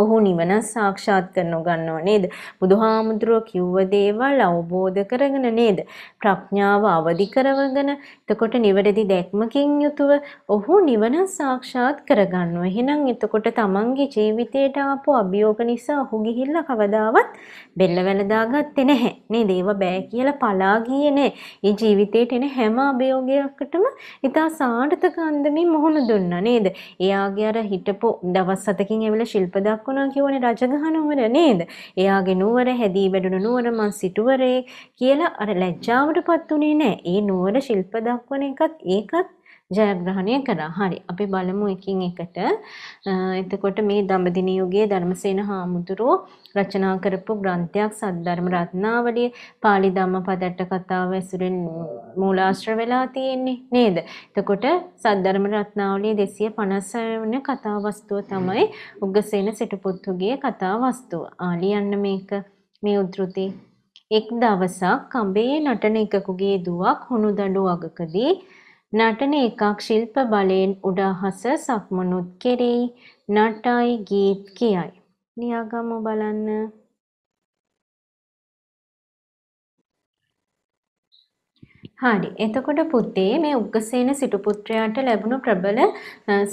ඔහු නිවන සාක්ෂාත් කරනු ගන්නව නේද? බුදුහාමුදුරුව කිව්ව දේවල් අවබෝධ කරගෙන නේද? ප්‍රඥාව අවදි කරවගෙන එතකොට නිවැරදි දැක්මකින් යුතුව ඔහු නිවන සාක්ෂාත් කරගන්නවා. එහෙනම් එතකොට තමන්ගේ ජීවිතයට ආපු අභියෝග නිසා ඔහු ගිහිල්ලා කවදාවත් බෙල්ල වැලදාගත්තේ නැහැ. නේද? ඒව බෑ කියලා පලා ගියේ නෑ. මේ ජීවිතේට එන හැම අභියෝගයකටම ඉතා සාර්ථක අන්දමින් මුහුණ දුන්නා නේද? එයාගේ අර හිටපු දවස් හතකින් එවිලා ශිල්පදා රජක් වුණා කියවනේ රජගහ නුවර නේද? එයාගේ නුවර හැදී වැඩුණු නුවර මං සිටුවරේ කියලා අර ලැජ්ජාවටපත් උනේ නැහැ. ඒ නුවර ශිල්ප දක්වන එකත් ඒකත් ජයග්‍රහණය කරා. හරි. අපි බලමු එකින් එකට. එතකොට මේ දඹදිනී යුගයේ ධර්මසේන හාමුදුරුවෝ රචනා කරපු ග්‍රන්ථයක් සද්ධර්ම රත්නාවලිය. pāli ධම්මපදට්ට කතාව ඇසුරෙන් මූලාශ්‍ර වෙලා තියෙන්නේ නේද? එතකොට සද්ධර්ම රත්නාවලිය 256 වෙනි කතා වස්තුව තමයි උග්ගසේන සිටුපුත්තුගේ කතා වස්තුව. ආ ලියන්න මේක මේ උද්ෘති එක් දවසක් කඹේ නටන එකකුගේ දුවක් හුණු දඬු අගකදී නටන එකක් ශිල්ප බලයෙන් උඩහස සක්මනුත් කෙරෙයි නටයි ගීත් කියයි. නියාගමු බලන්න. හරි. එතකොට පුතේ මේ උග්ගසේන සිටුපුත්‍රයාට ලැබුණු ප්‍රබල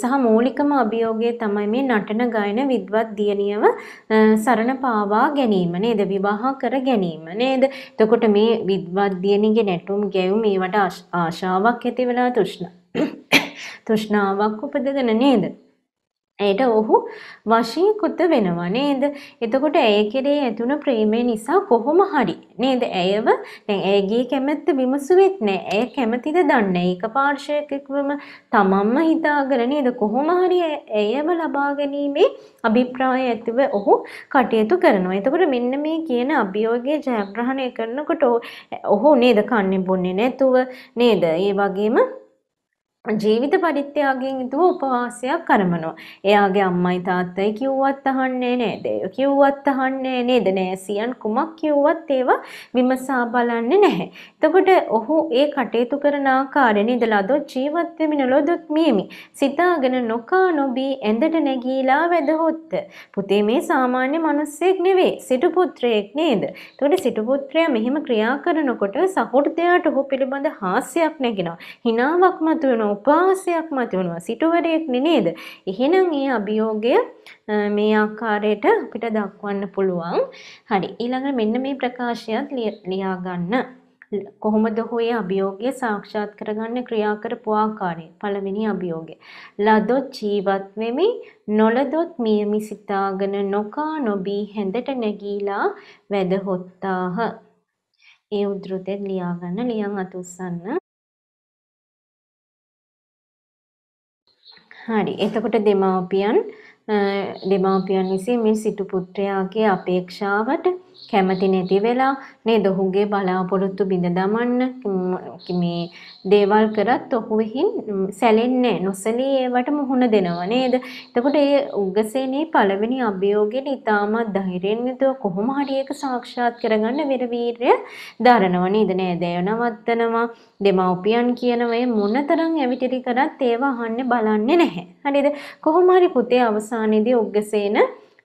සහ මූලිකම අභියෝගය තමයි මේ නටන ගායන විද්වත් දියණියව සරණ පාවා ගැනීම නේද? විවාහ කර ගැනීම නේද? එතකොට මේ විද්වත් දියණියගේ නැටුම් ගැයුම් ඒවට ආශාවක් ඇති වෙලා තෘෂ්ණා [COUGHS] තෘෂ්ණාවක් උපදගෙන නේද? ඇයට ඔහු වශීකුත වෙනවා නේද? එතකොට ඇය කෙරේ ඇතුණු ප්‍රේමය නිසා කොහොම හරි නේද? ඇයව දැන් ඇයගේ කැමැත්ත විමසුවෙත් නෑ. ඇය කැමැතිද දන්නේ ඒක පාර්ශවයකවම තමන්ම හිතාගෙන නේද? කොහොම හරි ඇයව ලබා ගැනීමේ අභිප්‍රාය ඇතිව ඔහු කටයුතු කරනවා. එතකොට මෙන්න මේ කියන අභියෝගය ජයග්‍රහණය කරනකොට ඔහු නේද කන්නේ බොන්නේ නැතුව නේද? ඒ වගේම ජීවිත පරිත්‍යාගයෙන් යුතුව උපවාසයක් කරමනවා. එයාගේ අම්මයි තාත්තයි කිව්වත් අහන්නේ නෑ. දෙය කිව්වත් අහන්නේ නේද? නෑසියන් කුමක් කිව්වත් ඒවා විමසා බලන්නේ නැහැ. එතකොට ඔහු ඒ කටයුතු කරන ආකාරය නිදලාද ජීවත් වෙමින ලොදොත් මියමි. සිතාගෙන නොකා නොබී ඇඳට නැගීලා වැදහොත්. පුතේ මේ සාමාන්‍ය මිනිස්සෙක් නෙවෙයි. සිටු පුත්‍රයෙක් නේද? එතකොට සිටු පුත්‍රයා මෙහෙම ක්‍රියා කරනකොට සහෘදයාට ඔහු පිළිබඳ හාස්‍යයක් නැගිනවා. හිනාවක් මතුවෙනවා. උපාසයක් මතුවනවා සිටුවරයෙක් නේද. එහෙනම් ඒ අභියෝගය මේ ආකාරයට අපිට දක්වන්න පුළුවන්. හරි. ඊළඟට මෙන්න මේ ප්‍රකාශයත් ලියා ගන්න. කොහොමද හොය අභියෝගය සාක්ෂාත් කරගන්න ක්‍රියා කරපු ආකාරය පළවෙනි අභියෝගය ලදොත් ජීවත් වෙමි නොලදොත් මියමි සිතාගෙන නොකා නොබී හැඳට නැගීලා වැදහොත්තාහ ඒ උද්ෘතෙන් ලියාගන්න ලියන් අතුස්සන්න හරි. එතකොට දෙමාපියන් දෙමාපියන් විසින් මේ සිටු පුත්‍රයාගේ අපේක්ෂාවට කැමති නැති වෙලා නේද ඔහුගේ බලාපොරොත්තු බිඳ දමන්න මේ දේවල් කරත් ඔහු එහින් සැලෙන්නේ නොසලී ඒවට මුහුණ දෙනවා නේද එතකොට ඒ උගසේනේ පළවෙනි අභියෝගෙට ඉතාමත් ධෛර්යයෙන් යුතුව කොහොම හරි ඒක සාක්ෂාත් කරගන්න වෙරවීරය දරනවා නේද නෑදෑය නවත්තනවා දෙමව්පියන් කියනවා මොනතරම් ඇවිටිරි කරත් ඒව අහන්නේ බලන්නේ නැහැ හරිද කොහොම හරි පුතේ අවසානයේදී උගසේන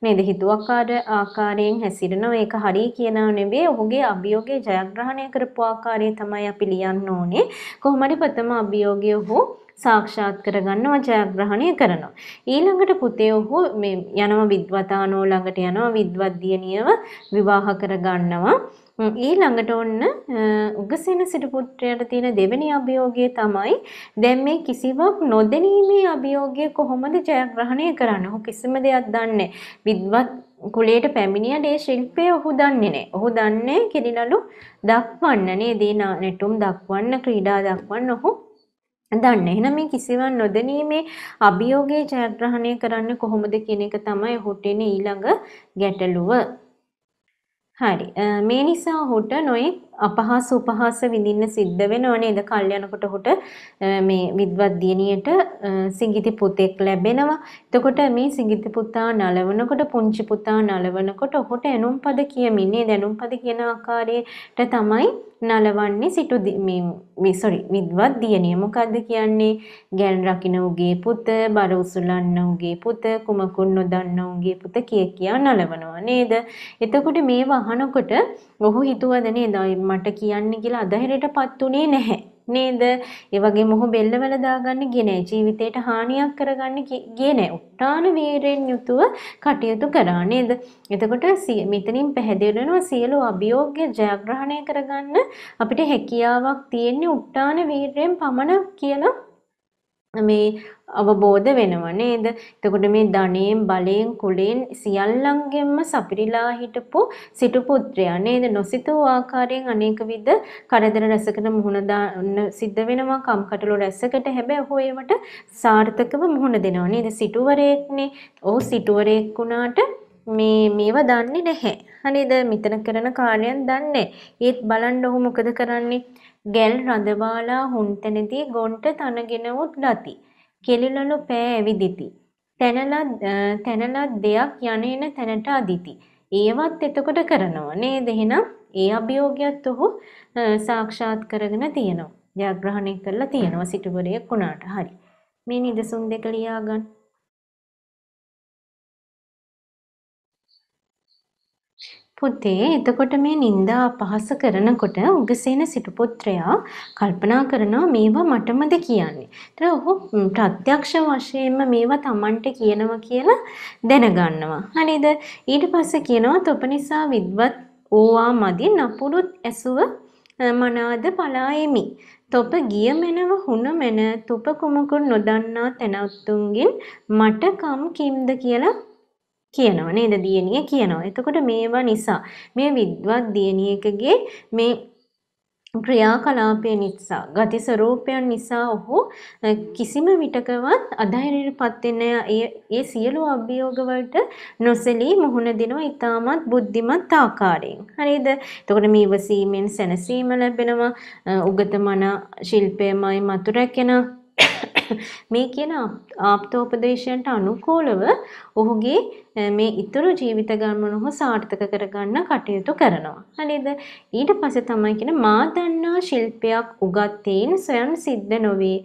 නේද හිතුවක්කාර ආකාරයෙන් හැසිරෙනවා ඒක හරි කියනව නෙවෙයි ඔහුගේ අභියෝගය ජයග්‍රහණය කරපු ආකාරය තමයි අපි ලියන්න ඕනේ කොහොම හරි ප්‍රථම අභියෝගය ඔහු සාක්ෂාත් කරගන්නවා ජයග්‍රහණය කරනවා. ඊළඟට පුතේ ඔහු මේ යනවා විද්වතානෝ ළඟට යනවා විද්වත් දියණියව විවාහ කරගන්නවා. ඊළඟට ඔන්න උගසෙන සිටුපුත්‍රයට තියෙන දෙවෙනි අභියෝගය තමයි දැන් මේ කිසිවක් නොදැනීමේ අභියෝගය කොහොමද ජයග්‍රහණය කරන්නේ? ඔහු කිසිම දෙයක් දන්නේ විද්වත් කුලයට පැමිණියට ඒ ශිල්පය ඔහු දන්නේ නැහැ. ඔහු දන්නේ කිරිනලු දක්වන්න නේද? නැටුම් දක්වන්න, ක්‍රීඩා දක්වන්න ඔහු දන්න. එහෙනම් මේ කිසිවන් නොදැනීමේ අභියෝගය ජයග්‍රහණය කරන්න කොහොමද කියන එක තමයි ඔහුට ඊළඟ ගැටලුව. හරි. මේ නිසා ඔහුට නොයෙක් අපහාස උපහාස විඳින්න සිද්ධ වෙනව නේද කල්යනකොට හොට මේ විද්වත් දියණියට සිඟිති පුතෙක් ලැබෙනවා. එතකොට මේ සිඟිති පුතා නලවනකොට පුංචි පුතා නලවනකොට ඔහුට ඇනුම් පද කියමින් නේද ඇනුම් පද කියන ආකාරයට තමයි නලවන්නේ සිටු මේ මේ සෝරි විද්වත් දියණිය මොකද්ද කියන්නේ ගැල් රකින්න උගේ පුත බර උසුලන්න උගේ පුත කුමකුන් නොදන්න උගේ පුත කිය කියා නලවනවා නේද එතකොට මේ වහනකොට ඔහු හිතුවද නේද මට කියන්න කියලා අදහිරටපත් උනේ නැහැ. නේද? ඒ වගේම ඔහු බෙල්ලවල දාගන්න ගියේ නැහැ. ජීවිතේට හානියක් කරගන්න ගියේ නැහැ. උට්ටාන වීරයෙන් යුතුව කටයුතු කරා නේද? එතකොට මෙතනින් පැහැදිලි වෙනවා සියලු අභියෝග ජයග්‍රහණය කරගන්න අපිට හැකියාවක් තියෙන්නේ උට්ටාන වීරයෙන් පමණක් කියලා මේ අවබෝධ වෙනව නේද? එතකොට මේ ධනයෙන් බලයෙන් කුලයෙන් සියල්ලන්ගෙන්ම සපිරිලා හිටපු සිටු පුත්‍රයා නේද? නොසිතූ ආකාරයෙන් අනේකවිධ කරදර රැසකට මුහුණ දාන්න සිද්ධ වෙනවා කම්කටොළු රැසකට. හැබැයි ඔහු ඒවට සාර්ථකව මුහුණ දෙනවා නේද? සිටුවරයෙක්නේ. ඔහු සිටුවරයෙක් වුණාට මේ මේව දන්නේ නැහැ. හරිද? මෙතන කරන කාර්යයන් දන්නේ. ඒත් බලන්න ඔහු මොකද කරන්නේ? ගැල් රඳවාලා හුන්තැනදී ගොන්ට තනගෙනවුත් ගති. කෙලිලලු පෑ ඇවිදිති. තැනලත් දෙයක් යනන තැනට අදිති. ඒවත් එතකොට කරනවා නේ දෙහෙනම් ඒ අභියෝගයක් ඔහු සාක්ෂාත් කරගෙන තියෙනවා. ජයග්‍රහණය කරලා තියෙනවා සිටුවරයෙක් වුණාට හරි. මේ නිදසුන් දෙක ලියාගන්න. පුතේ එතකොට මේ නින්දා අපහාස කරනකොට උගසේන සිටුපුත්‍රයා කල්පනා කරනවා මේවා මටමද කියන්නේ. ඒතර ඔහු ප්‍රත්‍යක්ෂ වශයෙන්ම මේවා Tamanට කියනවා කියලා දැනගන්නවා. හරිද? ඊට පස්සේ කියනවා තොපනිසා විද්වත් ඕවා මදි නපුරුත් ඇසුව මනාද පලායෙමි. තොප ගිය මැනව හුණ මැන තුප කුමකුන් නොදන්නා තැනැත්තුන්ගෙන් මට කම් කිම්ද කියලා කියනවා නේද දියණිය කියනවා. එතකොට මේවා නිසා මේ විද්වත් දියණියකගේ මේ ක්‍රියාකලාපය නිසා ගති ස්වરૂපයන් නිසා ඔහු කිසිම විටකවත් අධෛර්යයටපත් වෙන්නේ ඒ සියලු අභියෝග වලට නොසලී මුහුණ දෙනවා ඉතාමත් බුද්ධිමත් ආකාරයෙන් හරිද එතකොට මේ ඉවසීමෙන් සැනසීම ලැබෙනවා උගත මන ශිල්පයමයි මතුරැකෙන මේ කියන ආප්තෝපදේශයන්ට අනුකූලව ඔහුගේ මේ ඉතුරු ජීවිත ගමන ඔහු සාර්ථක කරගන්න කටයුතු කරනවා. හරිද? ඊට පස්සේ තමයි කියන මා දන්නා ශිල්පයක් උගත්තේන් සොයන් සිද්ධ නොවේ.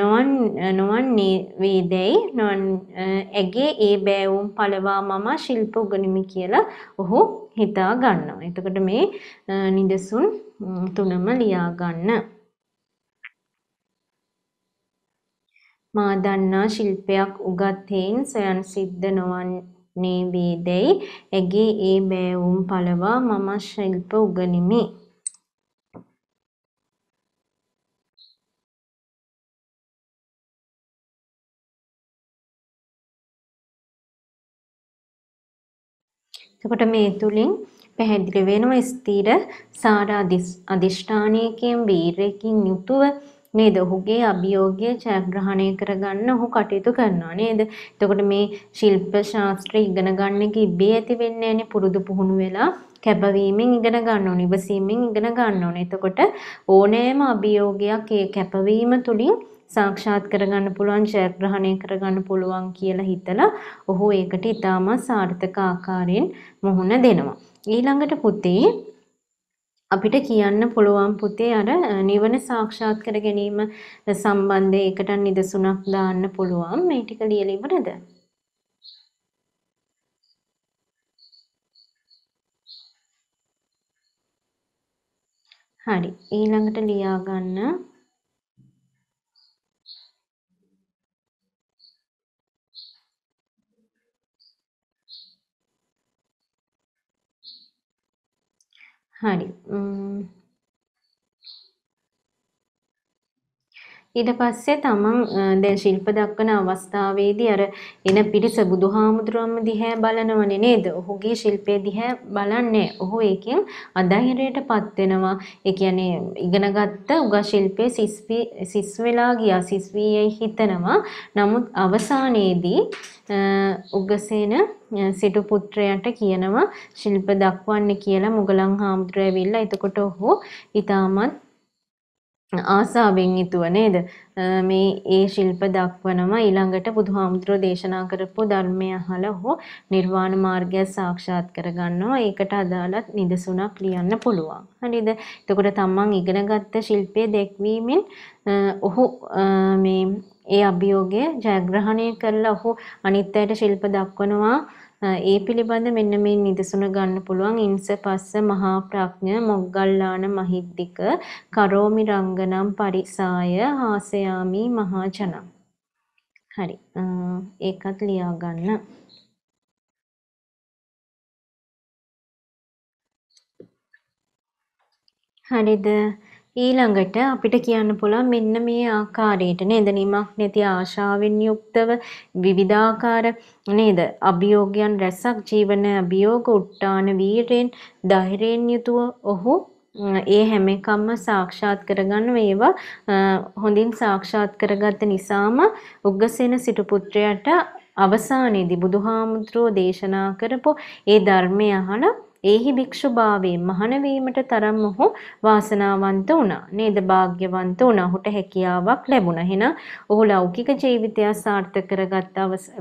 නොවන් නොවන්නේ වේදයි නොන් ඇගේ ඒ බෑවුම් පළවා මම ශිල්ප උගනිමි කියලා ඔහු හිතා ගන්නවා. එතකොට මේ නිදසුන් තුනම ලියා ගන්න. මා දන්නා ශිල්පයක් උගත් හේන් සොයන් සිද්ධ නොවන්නේ වේදයි ඇගේ ඒ බෑවුම් පළවා මම ශිල්ප උගනිමි එතකොට මේ තුලින් පැහැදිලි වෙනවා ස්ථීර සාර අදිෂ්ඨානයකින් වීරයකින් යුතුව නේද? ඔහුගේ අභියෝගය ජයග්‍රහණය කරගන්න ඔහු කටයුතු කරනවා නේද? එතකොට මේ ශිල්ප ශාස්ත්‍රය ඉගෙන ගන්න එක ඉබේ ඇති වෙන්නේ නැනේ පුරුදු පුහුණු වෙලා කැපවීමෙන් ඉගෙන ගන්න ඕනේ. ඉවසීමෙන් ඉගෙන ගන්න ඕනේ. එතකොට ඕනෑම අභියෝගයක් ඒ කැපවීම තුලින් සාක්ෂාත් කරගන්න පුළුවන් ජයග්‍රහණය කරගන්න පුළුවන් කියලා හිතලා ඔහු ඒකට ඉතාම සාර්ථක ආකාරයෙන් මුහුණ දෙනවා. ඊළඟට පුතේ අපිට කියන්න පුළුවන් පුතේ අර නිවන සාක්ෂාත් කර ගැනීම සම්බන්ධ ඒකට නිදසුනක් දාන්න පුළුවන් මේ ටික ලියලා ඉවරද? හරි ඊළඟට ලියා ගන්න හරි ඊට පස්සේ තමන් දැන් ශිල්ප දක්වන අවස්ථාවේදී අර එන පිරිස බුදුහාමුදුරුවම දිහා බලනවනේ නේද? ඔහුගේ ශිල්පයේ දිහා බලන්නේ. ඔහු ඒකෙන් අධෛර්යයටපත් වෙනවා. ඒ කියන්නේ ඉගෙනගත්ත උගා ශිල්පයේ සිස්වි සිස් වෙලා ගියා. සිස් වී හිතනවා. නමුත් අවසානයේදී උගසේන සිටු පුත්‍රයාට කියනවා ශිල්ප දක්වන්න කියලා මුගලන් හාමුදුරුවෝ ඇවිල්ලා එතකොට ඔහු ඊටමත් ආසාවෙන් යුතුව නේද මේ ඒ ශිල්ප දක්වනවා ඊළඟට බුදුහාමුදුරෝ දේශනා කරපු ධර්මය අහලා හෝ නිර්වාණ මාර්ගය සාක්ෂාත් කරගන්නවා ඒකට අදාළත් නිදසුණක් ලියන්න පුළුවන් හරිද එතකොට තමන් ඉගෙනගත්ත ශිල්පයේ දැක්වීමෙන් ඔහු මේ ඒ අභියෝගය ජයග්‍රහණය කරලා ඔහු අනිත් අයට ශිල්ප දක්වනවා ඒ පිළිබඳ මෙන්න මේ නිදසුන ගන්න පුළුවන් ඉන්ස පස්ස මහා ප්‍රඥ මොග්ගල්ලාන මහිද්దిక කරෝමි රංගනම් පරිසාය හාසයාමි මහාචනං හරි ඒකත් ලියා ගන්න හරිද ඊළඟට අපිට කියන්න පුළුවන් මෙන්න මේ ආකාරයට නේද නිමක් නැති ආශාවෙන් යුක්තව විවිධාකාර නේද අභියෝගයන් රැසක් ජීවන අභියෝග උට්ටාන වීරෙන් ධෛර්යයෙන් යුතුව ඔහු ඒ හැම එකක්ම සාක්ෂාත් කරගන්න ඒවා හොඳින් සාක්ෂාත් කරගත්ත නිසාම උග්ගසේන සිටු පුත්‍රයාට අවසානයේදී බුදුහාමුදුරෝ දේශනා කරපු ඒ ධර්මය අහලා ඒහි භික්ෂුභාවයෙන් මහාන තරම් ඔහු වාසනාවන්ත වුණා. නේද? වාග්යවන්ත වුණා. ඔහුට හැකියාවක් ලැබුණා. එහෙනම් ඔහු ලෞකික ජීවිතය සාර්ථක කරගත්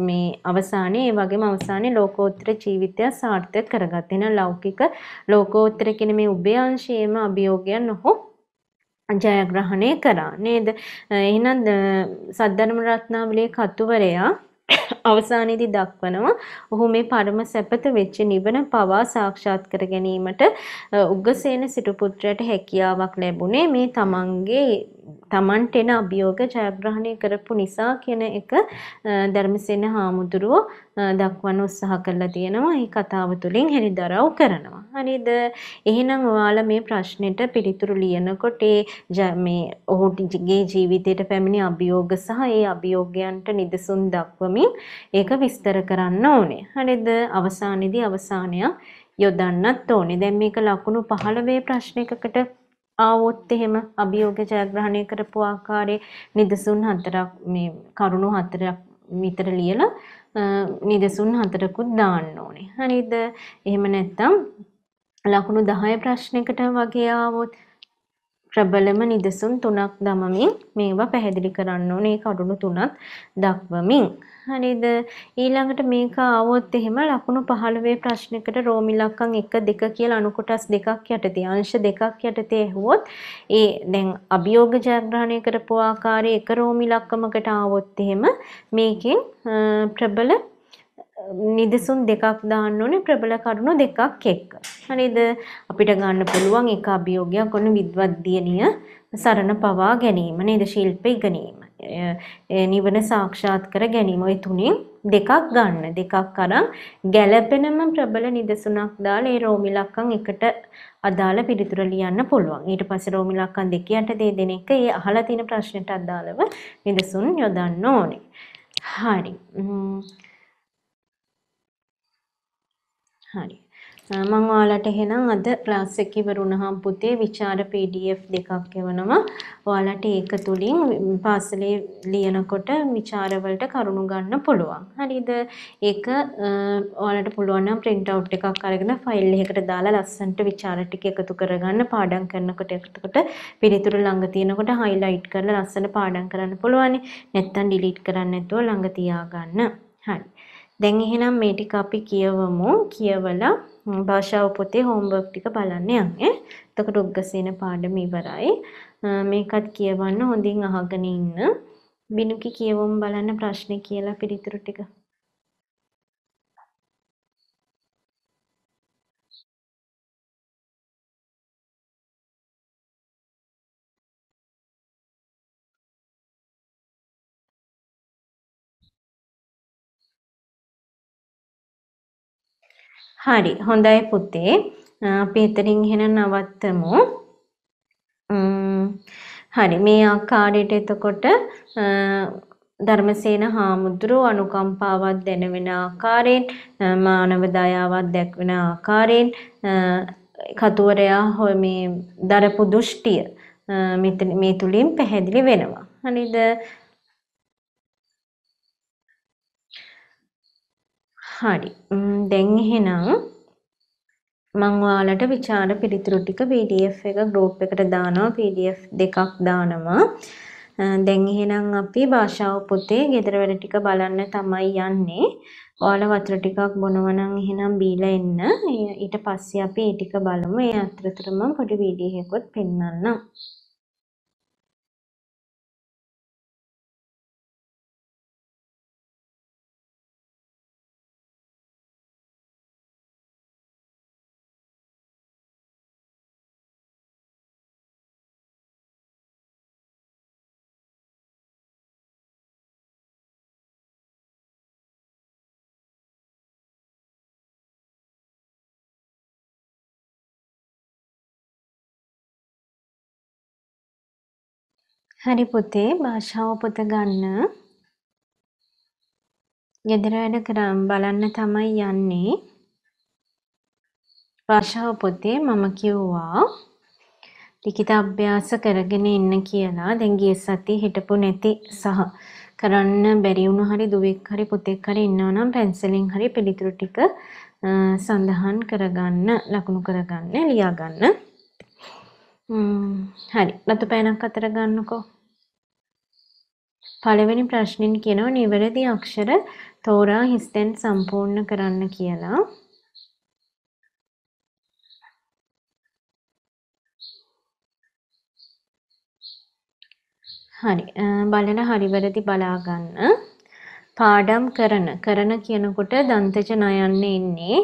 මේ අවසානයේ ඒ වගේම අවසානයේ ලෝකෝත්තර ජීවිතය සාර්ථක කරගත්. එහෙනම් ලෞකික ලෝකෝත්තර කියන මේ උභය අංශයේම අභියෝගයන් ඔහු ජයග්‍රහණය කරා. නේද? එහෙනම් සද්ධර්ම රත්නාවලේ කතුවරයා අවසානයේදී දක්වනවා ඔහු මේ පරම සැපත වෙච්ච නිවන පවා සාක්ෂාත් කර ගැනීමට උග්ගසේන සිටු පුත්‍රයාට හැකියාවක් ලැබුණේ මේ තමන්ගේ තමන්ට එන අභියෝග ජයග්‍රහණය කරපු නිසා කියන එක ධර්මසේන හාමුදුරුවෝ දක්වන්න උත්සාහ කරලා තියෙනවා. මේ කතාව තුලින් හෙළිදරව් කරනවා. හරිද? එහෙනම් ඔයාලා මේ ප්‍රශ්නෙට පිළිතුරු ලියනකොට මේ ඔහුගේ ජීවිතයට පැමිණි අභියෝග සහ ඒ අභියෝගයන්ට නිදසුන් දක්වමින් ඒක විස්තර කරන්න ඕනේ. හරිද? අවසානයේදී අවසානයක් යොදන්නත් ඕනේ. දැන් මේක ලකුණු 15 ප්‍රශ්නයකට ආවොත් එහෙම අභියෝග ජයග්‍රහණය කරපු ආකාරයේ නිදසුන් හතරක් මේ කරුණු හතරක් විතර ලියලා නිදසුන් හතරකුත් දාන්න ඕනේ. හරිද? එහෙම නැත්නම් ලකුණු 10 ප්‍රශ්නයකට වගේ ආවොත් ප්‍රබලම නිදසුන් තුනක් දමමින් මේවා පැහැදිලි කරන්න ඕනේ කඩුණු තුනත් දක්වමින්. හරිද? ඊළඟට මේක ආවොත් එහෙම ලකුණු 15 ප්‍රශ්නයකට රෝම ඉලක්කම් 1 2 කියලා අණු කොටස් දෙකක් යටතේ අංශ දෙකක් යටතේ ඇහුවොත් ඒ දැන් අභියෝග ජයග්‍රහණය කරපු ආකාරයේ එක රෝම ඉලක්කමකට ආවොත් එහෙම මේකෙන් ප්‍රබල නිදසුන් දෙකක් දාන්න ඕනේ ප්‍රබල කරුණු දෙකක් එක්ක. හරිද? අපිට ගන්න පුළුවන් එක අභියෝගයක් ඔන්න විද්වත් දියණිය සරණ පවා ගැනීම නේද ශිල්ප ඉගෙනීම. නිවන සාක්ෂාත් කර ගැනීම ওই තුنين දෙකක් ගන්න. දෙකක් අරන් ගැළපෙනම ප්‍රබල නිදසුනක් දාලා ඒ රෝමිලක්කම් එකට අදාළ පිළිතුර ලියන්න පුළුවන්. ඊට පස්සේ රෝමිලක්කම් දෙක යට දෙය දෙන එක ඒ අහලා තියෙන ප්‍රශ්නට අදාළව නිදසුන් යොදන්න ඕනේ. හරි. හරි. මම ඔයාලට එහෙනම් අද ක්ලාස් එක ඉවර වුණාම පුතේ විචාර PDF දෙකක් එවනවා. ඔයාලට ඒක තුලින් පාසලේ ලියනකොට විචාර වලට කරුණු ගන්න පුළුවන්. හරිද? ඒක ඔයාලට පුළුවන් නම් print out එකක් අරගෙන ෆයිල් එකකට දාලා ලස්සනට විචාර ටික එකතු කරගන්න පාඩම් කරනකොට එතකොට පිළිතුරු ළඟ තියෙනකොට highlight කරලා ලස්සන පාඩම් කරන්න පුළුවන්. නැත්තම් delete කරන්න නැතුව ළඟ තියාගන්න. හරි. දැන් එහෙනම් මේ ටික අපි කියවමු. කියවලා භාෂාව පොතේ හෝම්වර්ක් ටික බලන්න යන්න. එතකොට උග්ගසේන පාඩම ඉවරයි. මේකත් කියවන්න හොඳින් අහගෙන ඉන්න. බිනුකි කියවමු බලන්න ප්‍රශ්නේ කියලා පිළිතුරු ටික. හරි හොඳයි පුතේ. අපි එතනින් එහෙනම් නවත්තමු. හරි මේ ආකාරයට එතකොට ධර්මසේන හාමුදුරුව අනුකම්පාවක් දැනවෙන ආකාරයෙන් මානව දයාවක් දැක්වෙන ආකාරයෙන් කතුවරයා හොය මේ දරපු දෘෂ්ටිය මේ තුලින් පැහැදිලි වෙනවා. හරිද? හරි. දැන් එහෙනම් මං ඔයාලට ਵਿਚාර පිළිතුරු ටික PDF එක group එකට දානවා PDF දෙකක් දානවා දැන් එහෙනම් අපි භාෂාව පොතේ ගෙදර වැඩ ටික බලන්න තමයි යන්නේ ඔයාලා වතුර ටිකක් බොනවා නම් එහෙනම් බීලා එන්න ඊට පස්සේ අපි ඒ ටික බලමු ඒ අතරතුරම පොඩි වීඩියෝ එකකුත් පෙන්වන්නම් හරි පුතේ භාෂාව පොත ගන්න. ගෙදර වැඩ කරම් බලන්න තමයි යන්නේ. භාෂාව පොතේ මම කිව්වා ලිඛිත අභ්‍යාස කරගෙන ඉන්න කියලා. දැන් ගිය සතිය හිටපු නැති සහ කරන්න බැරි වුණු හරි දුවෙක් හරි පුතෙක් හරි ඉන්නවා නම් පැන්සලෙන් හරි පිළිතුරු ටික සඳහන් කරගන්න, ලකුණු කරගන්න, ලියා ගන්න. හරි රතු පෑනක් අතර ගන්නකෝ. පළවෙනි ප්‍රශ්නෙන් කියනවා නිවැරදි අක්ෂර තෝරා හිස්තෙන් සම්පූර්ණ කරන්න කියලා. හරි බලන හරිවැරදි බලා ගන්න. පාඩම් කරන කරන කියනකොට දන්තච නයන්න එන්නේ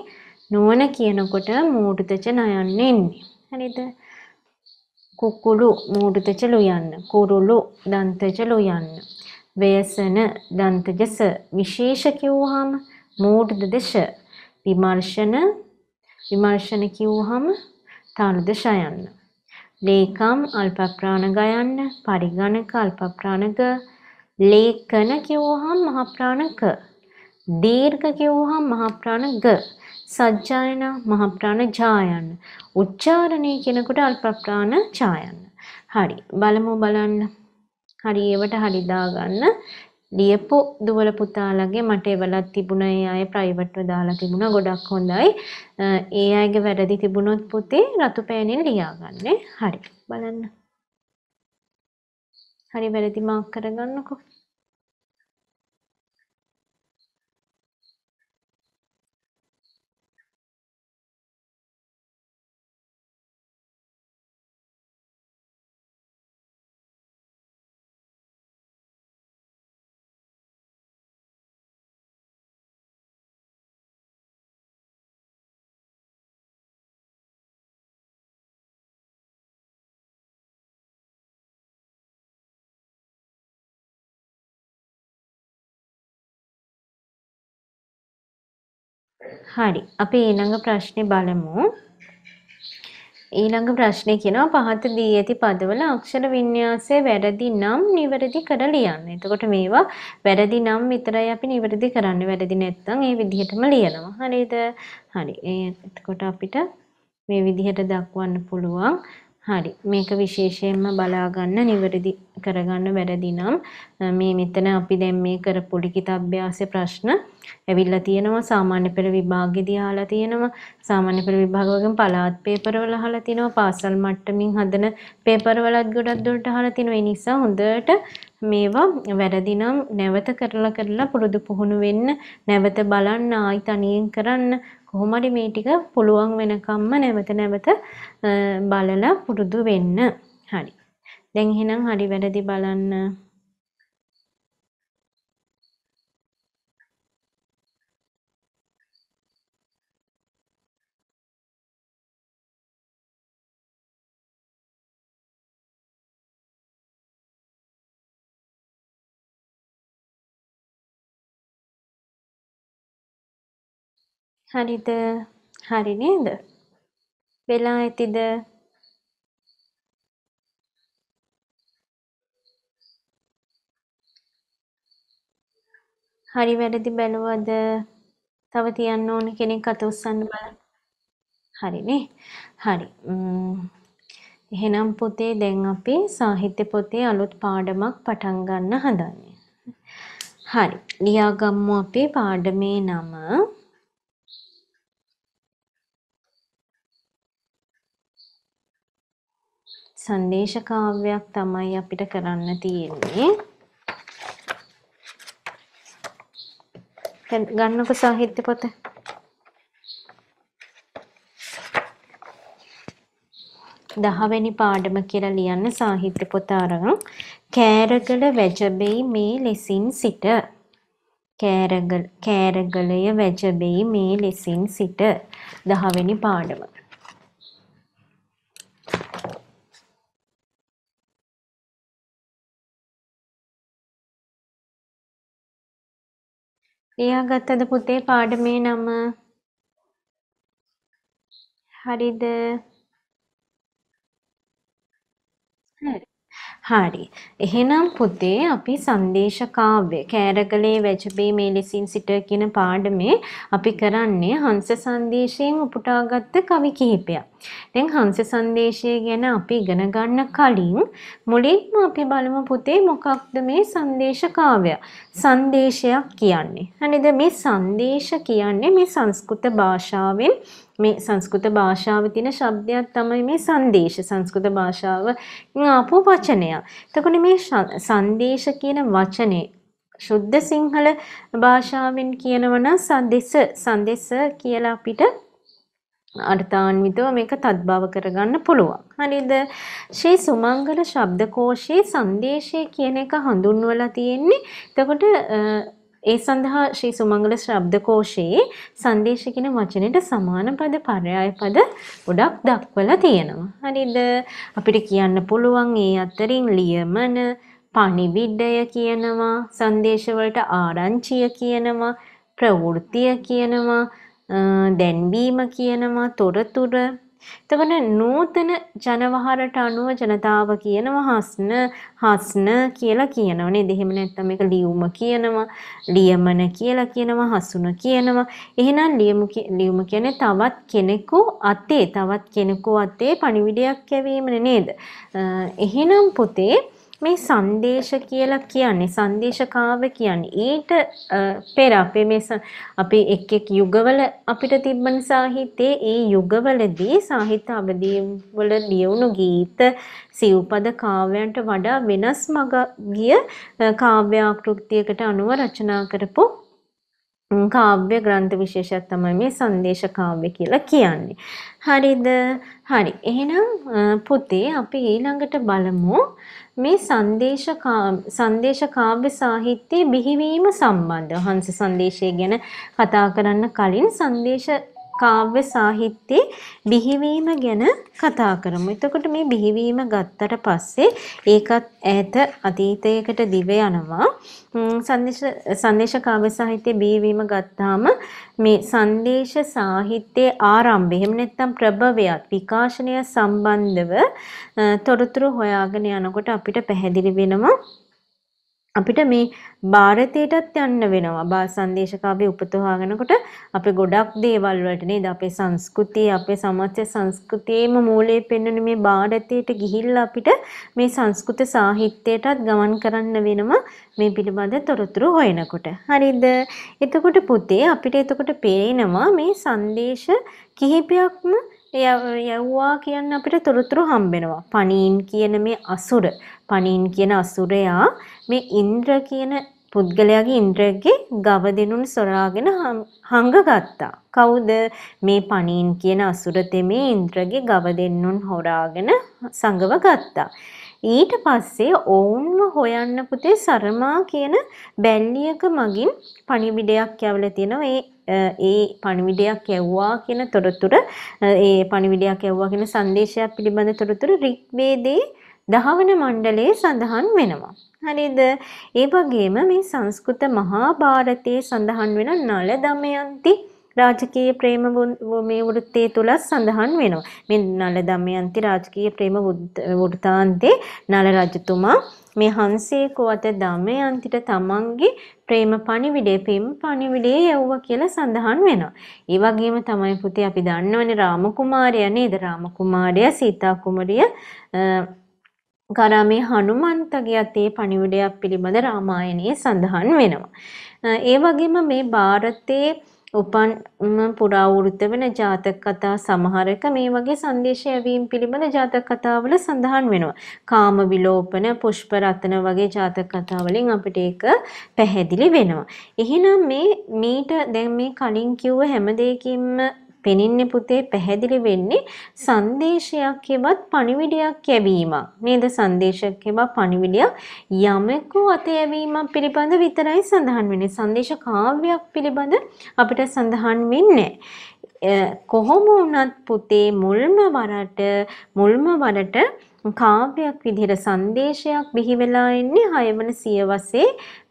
නුවණ කියනකොට මූර්තච නයන්න එන්නේ. හරිද? කුකුළු මූර්ධජලු යන්න කුරුළු දන්තජලු යන්න ව්‍යසන දන්තජස විශේෂ කිව්වහම මූර්ධ දශ විමර්ශන විමර්ශන කිව්වහම තානුදශ යන්න ලේකම් අල්ප ප්‍රාණග යන්න පරිගණක අල්ප ප්‍රාණග ලේඛන කිව්වහම මහ ප්‍රාණක දීර්ඝ කිව්වහම මහ ප්‍රාණග සජ්ජායන මහප්‍රාණ ජායන්න. උච්චාරණය කෙනකොට අල්පප්‍රාණ ජායන්න. හරි. බලමු බලන්න. හරි ඒවට හරි දාගන්න. ලියපු දුවල පුතාලගේ මට එවලක් තිබුණා ඒ අය ප්‍රයිවට්ව දාලා තිබුණා ගොඩක් හොඳයි. ඒ අයගේ වැරදි තිබුණොත් පුතේ රතු පෑනෙන් ලියාගන්නේ. හරි. බලන්න. හරි වැරදි මාක් කරගන්නකෝ. හරි. අපි ඊළඟ ප්‍රශ්නේ බලමු. ඊළඟ ප්‍රශ්නේ කියනවා පහත දී ඇති පදවල අක්ෂර වින්‍යාසය වැරදි නම් නිවැරදි කර ලියන්න. එතකොට මේවා වැරදි නම් විතරයි අපි නිවැරදි කරන්නේ. වැරදි නැත්නම් ඒ විදිහටම ලියනවා. හරිද? හරි. එතකොට අපිට මේ විදිහට දක්වන්න පුළුවන්. හරි මේක විශේෂයෙන්ම බලාගන්න නිවැරදි කරගන්න වැරදි නම් මේ මෙතන අපි දැන් මේ කරපු ලිඛිත අභ්‍යාස ප්‍රශ්න ඇවිල්ලා තියෙනවා සාමාන්‍ය පෙළ විභාගෙදී අහලා තියෙනවා සාමාන්‍ය පෙළ විභාග වගේම පළාත් පේපරවල අහලා තිනවා පාසල් මට්ටමින් හදන පේපරවලත් ගොඩක් දුරට අහලා තිනවා ඒ නිසා හොඳට මේවා වැරදි නම් නැවත කරලා කරලා පුරුදු පුහුණු වෙන්න නැවත බලන්න ආයි තනියෙන් කරන්න කොහොම හරි මේ ටික පුළුවන් වෙනකම්ම නැවත නැවත බලලා පුරුදු වෙන්න. හරි. දැන් එහෙනම් හරි වැරදි බලන්න හරිද හරි නේද වෙලා ඇතිද හරි වැරදි බැලුවද තව තියන්න ඕන කෙනෙක් අත උස්සන්න බලන්න හරිනේ හරි එහෙනම් පොතේ දැන් අපි සාහිත්‍ය පොතේ අලුත් පාඩමක් පටන් ගන්න හදන්නේ හරි ලියාගම්මු අපේ පාඩමේ නම සංදේශ කාව්‍යයක් තමයි අපිට කරන්න තියෙන්නේ. ගන්නක සාහිත්‍ය පොත දහවැනි පාඩම කියලා ලියන්න සාහිත්‍ය පොත අරන් කෑරගල වැජබෙයි මේ ලෙසින් සිට කෑරගලය වැජබෙයි මේ ලෙසින් සිට දහවැනි පාඩම ලියාගත්තද පුතේ පාඩමේ නම? හරිද? හරි. හරි. එහෙනම් පුතේ අපි සංදේශ කාව්‍ය කෑරගලේ වැජබේ මේ ලෙසින් සිට කියන පාඩමේ අපි කරන්නේ හංස සංදේශයෙන් උපුටාගත්ත කවි කිහිපයක්. දැන් හංස සංදේශය ගැන අපි ඉගෙන ගන්න කලින් මුලින්ම අපි බලමු පුතේ මොකක්ද මේ සංදේශ කාව්‍ය සංදේශයක් කියන්නේ හරිද මේ සංදේශ කියන්නේ මේ සංස්කෘත භාෂාවෙන් මේ සංස්කෘත භාෂාවේ තියෙන શબ્දයක් තමයි මේ සංදේශ සංස්කෘත භාෂාව ආපු වචනයක් වෙනවා. එතකොට මේ සංදේශ කියන වචනේ ශුද්ධ සිංහල භාෂාවෙන් කියනවනම් සදෙස සදෙස කියලා අපිට අර්ථාන්විතව මේක තත්බව කරගන්න පුළුවන්. හරිද? ශ්‍රී සුමංගල ශබ්දකෝෂයේ සංදේශය කියන එක හඳුන්වලා තියෙන්නේ. එතකොට ඒ සඳහා ශ්‍රී සුමංගල ශ්‍රබ්දකෝෂයේ සංදේශ කියන වචනෙට සමාන පද පරයය පද ගොඩක් දක්වලා තියෙනවා. හරිද? අපිට කියන්න පුළුවන් ඒ අතරින් ලියමන, පණිවිඩය කියනවා, සංදේශ ආරංචිය කියනවා, ප්‍රවෘත්තිය කියනවා, දැන්වීම කියනවා, තොරතුරු එතකොට නූතන ජනවහරට අනුව ජනතාව කියනවා හස්න හස්න කියලා කියනවා නේද? එහෙම නැත්නම් මේක ලියුම කියනවා, ලියමන කියලා කියනවා, හසුන කියනවා. එහෙනම් ලියුම ලියුම කියන්නේ තවත් කෙනෙකු අතේ තවත් කෙනෙකු අතේ පණිවිඩයක් යැවීමනේ නේද? එහෙනම් පුතේ මේ සංදේශ කියලා කියන්නේ සංදේශකාව කියන්නේ ඊට පෙර අපේ මේ අපි එක් එක් යුගවල අපිට තිබෙන සාහිත්‍යයේ ඒ යුගවලදී සාහිත්‍ය අවදී වල ලියවුණු ගීත සිව්පද කාව්‍යයන්ට වඩා වෙනස් මඟ ගිය කාව්‍යාකෘතියකට අනුව රචනා කරපු කාව්‍ය ග්‍රන්ථ විශේෂයක් තමයි මේ සංදේශ කාව්‍ය කියලා කියන්නේ. හරිද? හරි. එහෙනම් පුතේ අපි ඊළඟට බලමු මේ සංදේශ සංදේශ කාව්‍ය සාහිත්‍යයේ බිහිවීම සම්බන්ධ හංස සංදේශය ගැන කතා කරන්න කලින් සංදේශ කාව්‍ය සාහිත්‍යයේ බිහිවීම ගැන කතා කරමු. එතකොට මේ බිහිවීම ගත්තට පස්සේ ඒකත් ඈත අතීතයකට දිව යනවා. සංදේශ සංදේශ කාව්‍ය සාහිත්‍යයේ බිහිවීම ගත්තාම මේ සංදේශ සාහිත්‍යයේ ආරම්භය එහෙම නැත්නම් ප්‍රභවයත් විකාශනය සම්බන්ධව තොරතුරු හොයාගෙන යනකොට අපිට පැහැදිලි වෙනවා අපිට මේ ಭಾರತයටත් යන්න වෙනවා. බා සංදේශ කාව්‍ය උපතෝහාගෙනකොට අපේ ගොඩක් දේවල් වලට නේද අපේ සංස්කෘතිය, අපේ සමාජ සංස්කෘතියේම මූලයේ පෙන්වන මේ ಭಾರತයට ගිහිල්ලා අපිට මේ සංස්කෘත සාහිත්‍යයටත් ගමන් කරන්න වෙනවා මේ පිළිබඳ තොරතුරු හොයනකොට. හරිද? එතකොට පුතේ අපිට එතකොට පේනවා මේ සංදේශ කිහිපයක්ම යව්වා කියන්න අපිට තොරතුරු හම්බෙනවා. පණීන් කියන මේ අසුර පණීන් කියන අසුරයා මේ ඉන්ද්‍ර කියන පුද්ගලයාගේ ඉන්ද්‍රගේ ගව දෙනුන් සොරාගෙන හංග ගත්තා. කවුද මේ පණීන් කියන අසුර තෙමේ ඉන්ද්‍රගේ ගව දෙන්නුන් හොරාගෙන සංගව ගත්තා. ඊට පස්සේ ඔවුන්ව හොයන්න පුතේ සරමා කියන බැල්ලියක මගින් පණිවිඩයක් යවලා තියෙනවා. ඒ ඒ පණිවිඩයක් යවුවා කියන තොරතුර ඒ පණිවිඩයක් යවුවා කියන සංදේශයක් පිළිබඳ තොරතුර ඍග්වේදයේ දහවන මණ්ඩලයේ සඳහන් වෙනවා. හරිද? ඒ වගේම මේ සංස්කෘත මහා භාරතයේ සඳහන් වෙන නල දමයන්ති රාජකීය ප්‍රේම මේ වෘත්තයේ තුල සඳහන් වෙනවා. මේ නල දමයන්ති රාජකීය ප්‍රේම වෘත්තාන්තේ නල රජතුමා මේ හංසයෙකු අත දමයන්තිට තමන්ගේ ප්‍රේම පණිවිඩේ ප්‍රේම පණිවිඩේ යවුවා කියලා සඳහන් වෙනවා. ඒ වගේම තමයි පුතේ අපි දන්නවනේ රාමකුමාරයා නේද? රාමකුමාරයා සීතා කුමරිය කරාමේ හනුමන්තගේ අතේ පණිවිඩයක් පිළිබඳ රාමායනයේ සඳහන් වෙනවා. ඒ වගේම මේ ಭಾರತයේ උපන් පුරාවෘත වෙන ජාතක කතා සමහරක මේ වගේ සංදේශ යැවීම් පිළිබඳ ජාතක කතාවල සඳහන් වෙනවා. කාම විලෝපන, පුෂ්ප රතන වගේ ජාතක කතා වලින් අපිට ඒක පැහැදිලි වෙනවා. එහෙනම් මේ මීට දැන් මේ කලින් කිව්ව හැම දෙයකින්ම පෙනින්නේ පුතේ පැහැදිලි වෙන්නේ සංදේශයක් හෙවත් පණිවිඩයක් යැවීමක්. නේද? සංදේශයක් හෙවත් පණිවිඩයක් යමෙකු අත යැවීමක් පිළිබඳ විතරයි සඳහන් වෙන්නේ. සංදේශ කාව්‍යයක් පිළිබඳ අපිට සඳහන් වෙන්නේ කොහොම වුණත් පුතේ මුල්ම වරට මුල්ම වරට කාව්‍යයක් විදිහට සංදේශයක් බිහි වෙලා එන්නේ හයවන සියවසේ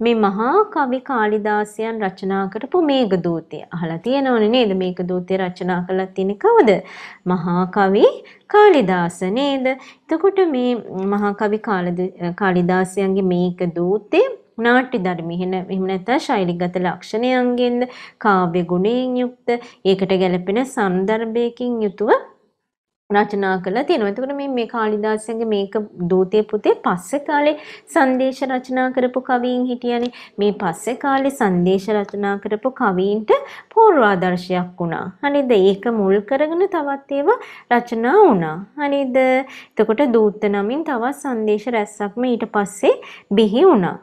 මේ මහා කවි කාලිදාසයන් රචනා කරපු මේඝදූතය. අහලා තියෙනවනේ නේද මේඝදූතය රචනා කළා තියෙන්නේ කවුද? මහා කවි කාලිදාස නේද? එතකොට මේ මහා කවි කාලිදාසයන්ගේ මේඝදූතය නාට්‍ය ධර්මයෙන් එහෙම නැත්නම් ශෛලිගත ලක්ෂණයන්ගෙන්ද කාව්‍ය ගුණයෙන් යුක්ත ඒකට ගැළපෙන සන්දර්භයකින් යුතුව රචනා කරලා තියෙනවා. එතකොට මේ මේ කාලිදාසයන්ගේ මේක දූතේ පුතේ පස්සේ කාලේ සංදේශ රචනා කරපු කවීන් හිටියනේ. මේ පස්සේ කාලේ සංදේශ රචනා කරපු කවීන්ට පූර්වාදර්ශයක් වුණා. හරිද? ඒක මුල් කරගෙන තවත් ඒවා රචනා වුණා. හරිද? එතකොට දූත නමින් තවත් සංදේශ රැස්සක්ම ඊට පස්සේ බිහි වුණා.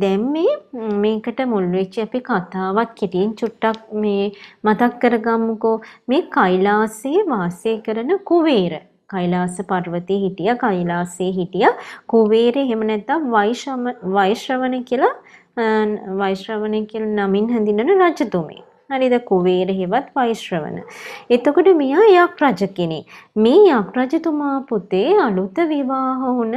දැන් මේ මේකට මුල් වෙච්ච අපි කතාවක් කෙටියෙන් චුට්ටක් මේ මතක් කරගමුකෝ මේ කෛලාසයේ වාසය කරන කුවේර කෛලාස පර්වතයේ හිටිය කෛලාසයේ හිටිය කුවේර එහෙම නැත්නම් වෛශ්‍රවණ කියලා වෛශ්‍රවණ කියලා නමින් හඳුන්වන රජතුමෙක් හරිද කුවේර හෙවත් වෛශ්‍රවණ. එතකොට මෙයා යක් රජ කෙනෙක්. මේ යක් රජතුමා පුතේ අලුත විවාහ වුණ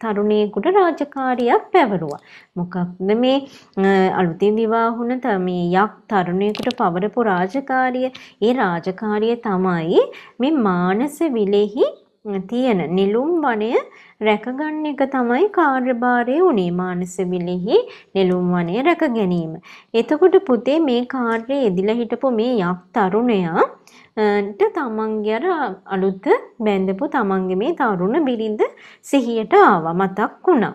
තරුණයෙකුට රාජකාරියක් පැවරුවා. මොකක්ද මේ අලුතින් විවාහ වුණ මේ යක් තරුණයෙකුට පවරපු රාජකාරිය? ඒ රාජකාරිය තමයි මේ මානස විලෙහි තියෙන නිලුම් වනය රැකගන්න එක තමයි කාර්යභාරය උනේ මානසවිලිහි නිලුම් වනය රැක ගැනීම. එතකොට පුතේ මේ කාර්යයේ ඉදිලා හිටපු මේ යක් තරුණයා ට තමන්ගේ අර අලුත් බැඳපු තමන්ගේ මේ තරුණ බිරිඳ සිහියට ආවා මතක් වුණා.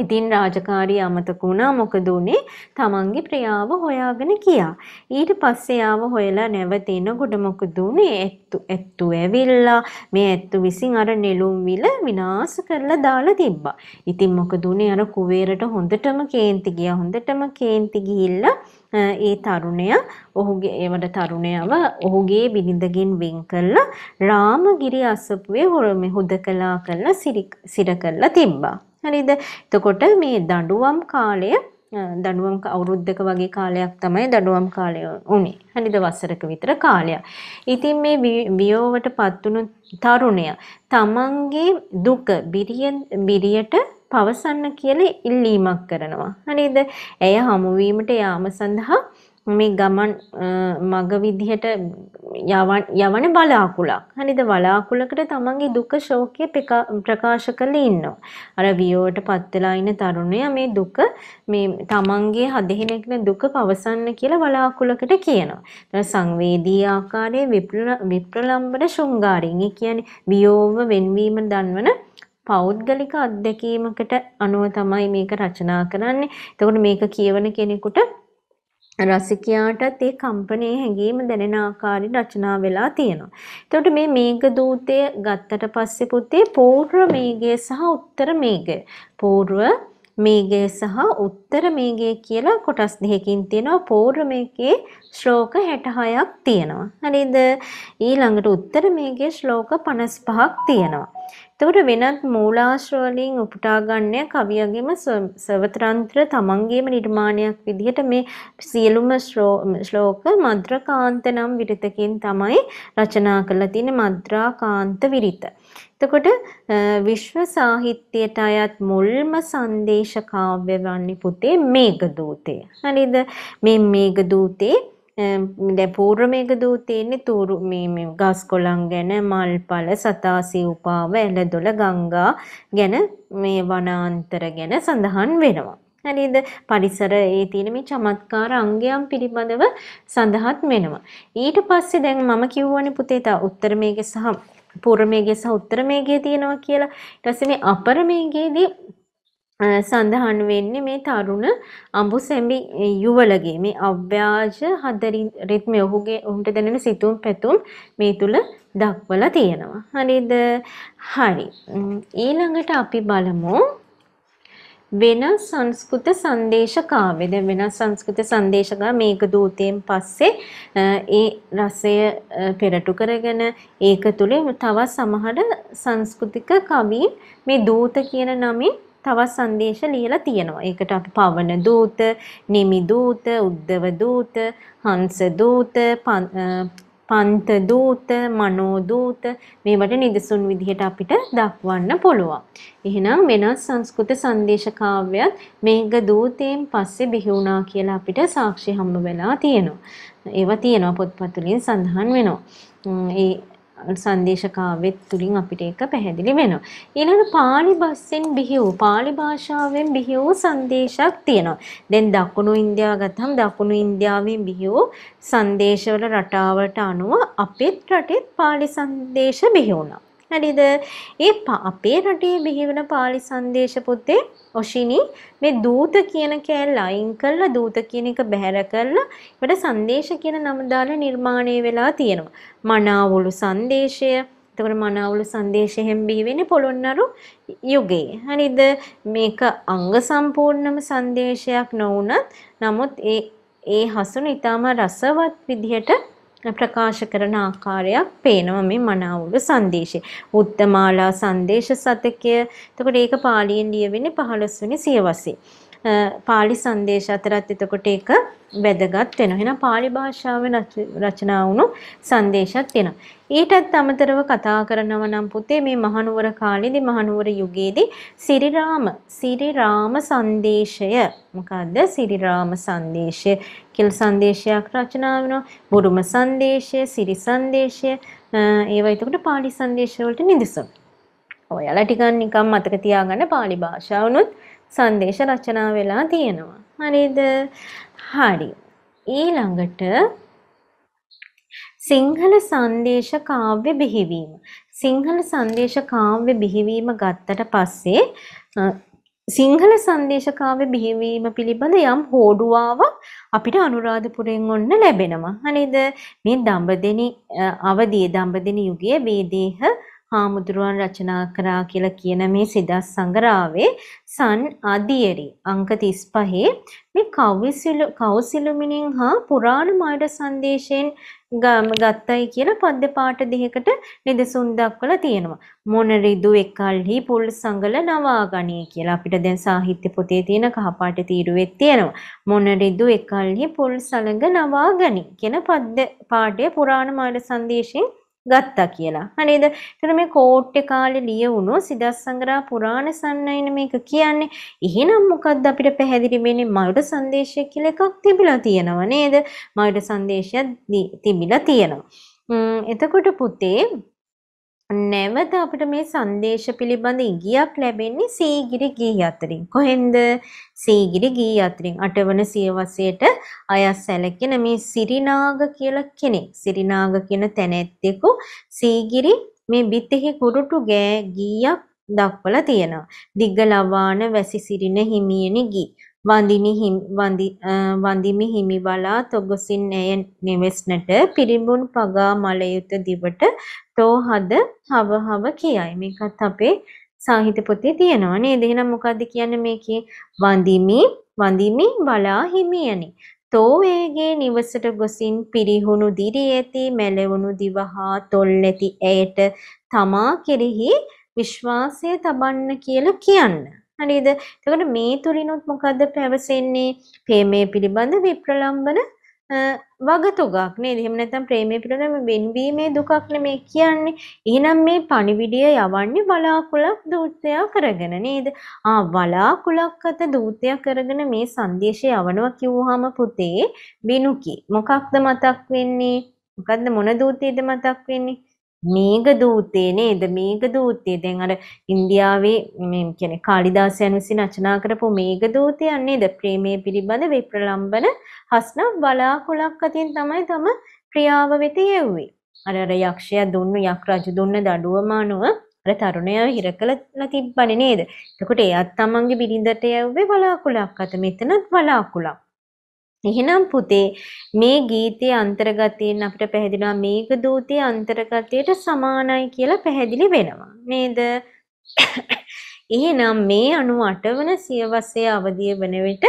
ඉතින් රාජකාරී අමතක වුණා මොකද උනේ තමන්ගේ ප්‍රියාව හොයාගෙන ගියා. ඊට පස්සේ ආව හොයලා නැවතින කොට මොකද උනේ ඇත්තු ඇත්තු ඇවිල්ලා මේ ඇත්තු විසින් අර නෙළුම් විල විනාශ කරලා දාලා තිබ්බා. ඉතින් මොකද උනේ අර කුවේරට හොඳටම කේන්ති ගියා. හොඳටම කේන්ති ගිහිල්ලා ඒ තරුණයා ඔහුගේ ඒවට තරුණයව ඔහුගේ බිරිඳගෙන් වෙන් කරලා රාමගිරි අසපුවේ හොරමේ හුදකලා කරලා සිර කරලා තිබ්බා. හරිද එතකොට මේ දඬුවම් කාලය දඩුවම් අවුරුද්ධක වගේ කාලයක් තමයි දඩුවම් කාලය උනේ හනිද වසරක විතර කාලයක්. ඉතින් මේ වියෝවට පත්වුණු තරුණය තමන්ගේ දුක බිරියට පවසන්න කියන ඉල්ලීමක් කරනවා. හනිද ඇය හමුවීමට යාම සඳහා මේ ගමන් මග විදිහට යවන බලාකුලක් හනිද වලාකුලකට තමන්ගේ දුක ශෝකය ප්‍රකාශ කළ ඉන්නවා. අර වියෝට පත්වෙලා ඉන්න තරුණය මේ දුක මේ තමන්ගේ හදහෙනෙක්න දුක පවසන්න කියලා වලාකුලකට කියනවා. සංවේදී ආකාරයේ විප්‍රලම්බන ශෘංගාරින් කියන්නේ වියෝව වෙන්වීම දන්වන පෞද්ගලික අත්දැකීමකට අනුව තමයි මේක රචනා කරන්නේ. එතකොට මේක කියවන කෙනෙකුට රසිකයාටත් ඒ කම්පනයේ හැඟීම දැනෙන ආකාරයට රචනා වෙලා තියෙනවා. එතකොට මේ මේඝ දූතය ගත්තට පස්සේ පුතේ පූර්ව මේඝය සහ උත්තර මේඝය. පූර්ව මේඝය සහ උත්තර මේඝය කියලා කොටස් දෙකකින් තියෙනවා. පූර්ව මේඝේ ශ්ලෝක 66ක් තියෙනවා. හරිද? ඊළඟට උත්තර මේඝේ ශ්ලෝක 55ක් තියෙනවා. එතකොට වෙනත් මූලාශ්‍ර වලින් උපුටා ගන්න කවියගේම සවත්‍රාන්ත්‍ර තමන්ගේම නිර්මාණයක් විදිහට මේ සියලුම ශ්ලෝක මද්‍රකාන්ත නම් විරිතකින් තමයි රචනා කරලා තියෙන්නේ මද්‍රාකාන්ත විරිත. එතකොට විශ්ව සාහිත්‍යයට අයත් මුල්ම සංදේශ කාව්‍ය වන්නේ පුතේ මේඝදූතය. හරිද? මේ මේඝදූතේ දැන් පූර්වමේක දූතයේන්නේ තూరు මේ ගස් කොළන් ගැන මල්පල සතාසී උපාව ඇලදොල ගංගා ගැන මේ වනාන්තර ගැන සඳහන් වෙනවා. හරිද? පරිසර ඒ තියෙන මේ චමත්කාර අංගයන් පිළිබඳව සඳහත් වෙනවා. ඊට පස්සේ දැන් මම කියවනේ පුතේ තා උත්තර මේකේ සහ පූර්ව මේකේ සහ උත්තර මේකේ තියෙනවා කියලා. ඊට පස්සේ මේ අපර මේකේදී සඳහන් වෙන්නේ මේ තරුණ අඹුසැමි යුවලගේ මේ අව්‍යාජ හදරි රිද්මය ඔහුගේ ඔහුට දැනෙන සිතුම් පැතුම් මේ තුල දක්වලා තියෙනවා. හරිද? හරි. ඊළඟට අපි බලමු වෙනස් සංස්කෘත සංදේශ කාව්‍ය දැන් වෙනස් සංස්කෘත සංදේශ ගා මේක දූතයෙන් පස්සේ ඒ රසය පෙරටු කරගෙන ඒක තුලේ තවත් සමහර සංස්කෘතික කවීන් මේ දූත කියන නමින් තවත් සංදේශ ලියලා තියෙනවා. ඒකට අපි පවන දූත, නිමි දූත, උද්දව දූත, හංස දූත, පන්ත දූත, මනෝ දූත මේවට නිදසුන් විදිහට අපිට දක්වන්න පුළුවන්. එහෙනම් වෙනස් සංස්කෘත සංදේශ කාව්‍යයක් මේක දූතයෙන් පස්සේ බිහි වුණා කියලා අපිට සාක්ෂි හම්බ වෙලා තියෙනවා. ඒවා තියෙනවා පොත්පත් වලින් සඳහන් වෙනවා. ඒ සංදේශ කාව්‍යෙත් තුලින් අපිට ඒක පැහැදිලි වෙනවා. ඊළඟ පාලි බස්සෙන් බිහි වූ පාලි භාෂාවෙන් බිහි වූ සංදේශයක් තියෙනවා. දැන් දකුණු ඉන්දියාව ගත්තහම දකුණු ඉන්දියාවෙන් බිහි වූ සංදේශවල රටාවට අනුව අපේ රටෙත් පාලි සංදේශ බිහි වුණා. හරිද? ඒ අපේ රටේ බිහිවන පාලි සංදේශ පොතේ ඔෂිනි මේ දූත කියන කෑල්ල අයින් කරලා දූත කියන එක බැහැර කරලා ඊට සංදේශ කියන නම දාලා නිර්මාණය වෙලා තියෙනවා. මනාවුළු සංදේශය එතකොට මනාවුළු සංදේශයෙන් බිහි වෙන්නේ පොළොන්නරු යුගයේ. හරිද? මේක අංග සම්පූර්ණම සංදේශයක් නොවුනත් නමුත් ඒ ඒ හසුන ඊටම රසවත් විදිහට ප්‍රකාශ කරන ආකාරයක් පේනවා මේ මනාවුළු සංදේශේ. උත්තමාලා සංදේශ සතකය. එතකොට ඒක පාලියෙන් ලියවෙන්නේ 15 වෙනි සියවසේ. පාලි සංදේශ අතරත් එතකොට ඒක වැදගත් වෙනවා. එහෙනම් පාලි භාෂාවෙන් රචනා වුණු සංදේශයක් තියෙනවා. ඊටත් අමතරව කතා කරනව නම් පුතේ මේ මහනුවර කාලේදී මහනුවර යුගයේදී සිරිරාම සිරිරාම සංදේශය මොකද්ද සිරිරාම සංදේශය කෙල් සංදේශයක් රචනා වෙනවා. බුරුම සංදේශය, සිරි සංදේශය, ඒවා එතකොට පාලි සංදේශ වලට නිදසුන්. ඔයාලා ටිකක් නිකන් මතක තියාගන්න පාලි භාෂාවනොත් සංදේශ රචනා වෙලා තියෙනවා. හරිද? හරි. ඊළඟට සිංහල සංදේශ කාව්‍ය බිහිවීම. සිංහල සංදේශ කාව්‍ය බිහිවීම ගත්තට පස්සේ සිංහල සංදේශකාව බිහිවීම පිළිබඳ යම් හෝඩුවාවක් අපිට අනුරාධපුරෙන් ඔන්න ලැබෙනවා. හනේද මේ දඹදෙනි අවදී දඹදෙනි යුගයේ වේදේහ හාමුදුරුවන් රචනා කරා කියලා කියන මේ සිදස් සංගරාවේ සන් අධියරි අංක 35 මේ කවුසිලු කවුසිලුමිනින් හා පුරාණ මායඩ සංදේශයෙන් ගත්තයි කියලා පද්‍ය පාඨ දෙකකට නිදසුන් දක්වලා තියෙනවා. මොන රිදු එකල්හි පුල් සංගල නවාගණී කියලා අපිට දැන් සාහිත්‍ය පොතේ තියෙන කහපාට තීරුවේ තියෙනවා. මොන රිදු එකල්හි පුල් සලඟ නවාගණී කියන පද්‍ය පාඨය පුරාණ මායඩ සංදේශයෙන් ගත්තා කියලා. හනේද? එතන මේ කෝට්ටේ කාලේ ලියවුණු සිදස්සංගරා පුරාණ සන්නයන මේක කියන්නේ. එහෙනම් මොකද්ද අපිට පැහැදිලි වෙන්නේ මයුර සංදේශය කියලා එකක් තිබිලා තියෙනවා නේද? මයුර සංදේශයක් තිබිලා තියෙනවා. එතකොට පුතේ නැවත අපිට මේ සංදේශ පිළිබඳ ඉගියක් ලැබෙන්නේ සීගිරි ගී අතරින්. කොහෙන්ද? සීගිරි ගී අතරින් අටවන සියවසේට අයස් සැලකෙන මේ සිරිනාග කියලා කෙනෙක්. සිරිනාග කියන තැනැත්තෙකු සීගිරි මේ බිත්ෙහි කුරුටු ගෑ ගීයක් දක්වලා තියෙනවා. දිග්ගලවාන වැසි සිරින හිමියනි ගී. වඳිමි වඳිමි හිමි බලා තොගසින් ඇය නෙවෙස්නට පිරිඹුන් පගා මලයුත දිවට තෝහද හවහව කියයි. මේකත් අපේ සාහිත්‍ය පොතේ තියෙනවා නේද? එහෙනම් මොකද්ද කියන්නේ මේකේ? වඳිමි වඳිමි බලා හිමියනි. තෝවේගේ නිවසට ගොසින් පිරිහුණු දිරි ඇති මැලවුණු දිවහා තොල් ඇති ඇයට තමා කෙරෙහි විශ්වාසය තබන්න කියලා කියන්න. හරිද? එතකොට මේ තුලිනුත් මොකද්ද පැවසෙන්නේ? ප්‍රේමය පිළිබඳ විප්‍රලම්බන වගතුගක් නේද? එහෙම නැත්නම් ප්‍රේමය පිළිබඳ වෙන්වීමේ දුකක් නෙමේ කියන්නේ. එහෙනම් මේ පණිවිඩය යවන්නේ වලාකුලක් දූත්‍ය කරගෙන නේද? ආ වලාකුලක් අත දූත්‍ය කරගෙන මේ සංදේශය යවනවා කිව්වහම පුතේ බිනුකි. මොකක්ද මතක් වෙන්නේ? මොකද්ද මොන දූත්‍යද මතක් වෙන්නේ? මේඝදූතේ නේද මේඝදූතේ දැන් අර ඉන්දියාවේ මේ කියන්නේ කාලිදාසයන් විසින් රචනා කරපු මේඝදූතයන් නේද ප්‍රේමයේ පිළිබඳ විප්‍රලම්බන හස්න බලාකුලක් අතින් තමයි තම ප්‍රියාව වෙත යෙව්වේ අර අර යක්ෂයා දුන්නු යක් රජු දුන්න දඩුවම අනුව අර තරුණයා හිර කළා තිබ්බනේ නේද එතකොට එයාත් තමන්ගේ බිරිඳට යෙව්වේ බලාකුලක් අත මෙතනත් බලාකුලක් එහෙනම් පුතේ මේ ගීතයේ අන්තර්ගතයෙන් අපිට පැහැදිලිවා මේක දූතයේ අන්තර්ගතයට සමානයි කියලා පැහැදිලි වෙනවා නේද? එහෙනම් මේ 98 වන සියවසේ අවදිය වන විට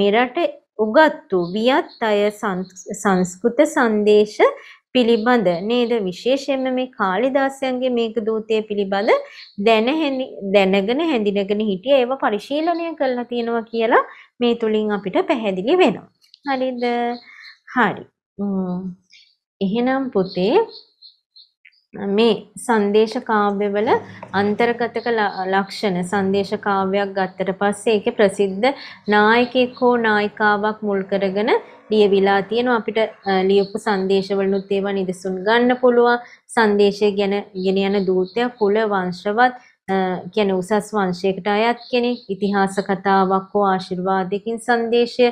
මෙරට උගත්තු වියත් අය සංස්කෘත සංදේශ පිළිබඳ නේද විශේෂයෙන්ම මේ කාලිදාසයන්ගේ මේක දූතය පිළිබඳ දැන දැනගෙන හැඳිනගෙන හිටිය ඒව පරිශීලනය කරලා තියෙනවා කියලා මේ තුලින් අපිට පැහැදිලි වෙනවා. හරිද? හරි. එහෙනම් පුතේ මේ සංදේශ කාව්‍යවල අන්තර්ගතක ලක්ෂණ සංදේශ කාව්‍යයක් ගත්තට පස්සේ ඒකේ ප්‍රසිද්ධ නායකයෙක් හෝ නායිකාවක් මුල් කරගෙන ලියවිලා තියෙනවා අපිට ලියපු සංදේශවලුත් ඒවා නිදසුන් ගන්න පුළුවන් සංදේශය ගැන ගෙන යන දූතයා කුල වංශවත් කියන්නේ උසස් වංශයකට අයත් කෙනෙක් ඉතිහාස කතාවක් හෝ ආශිර්වාදයකින් සංදේශය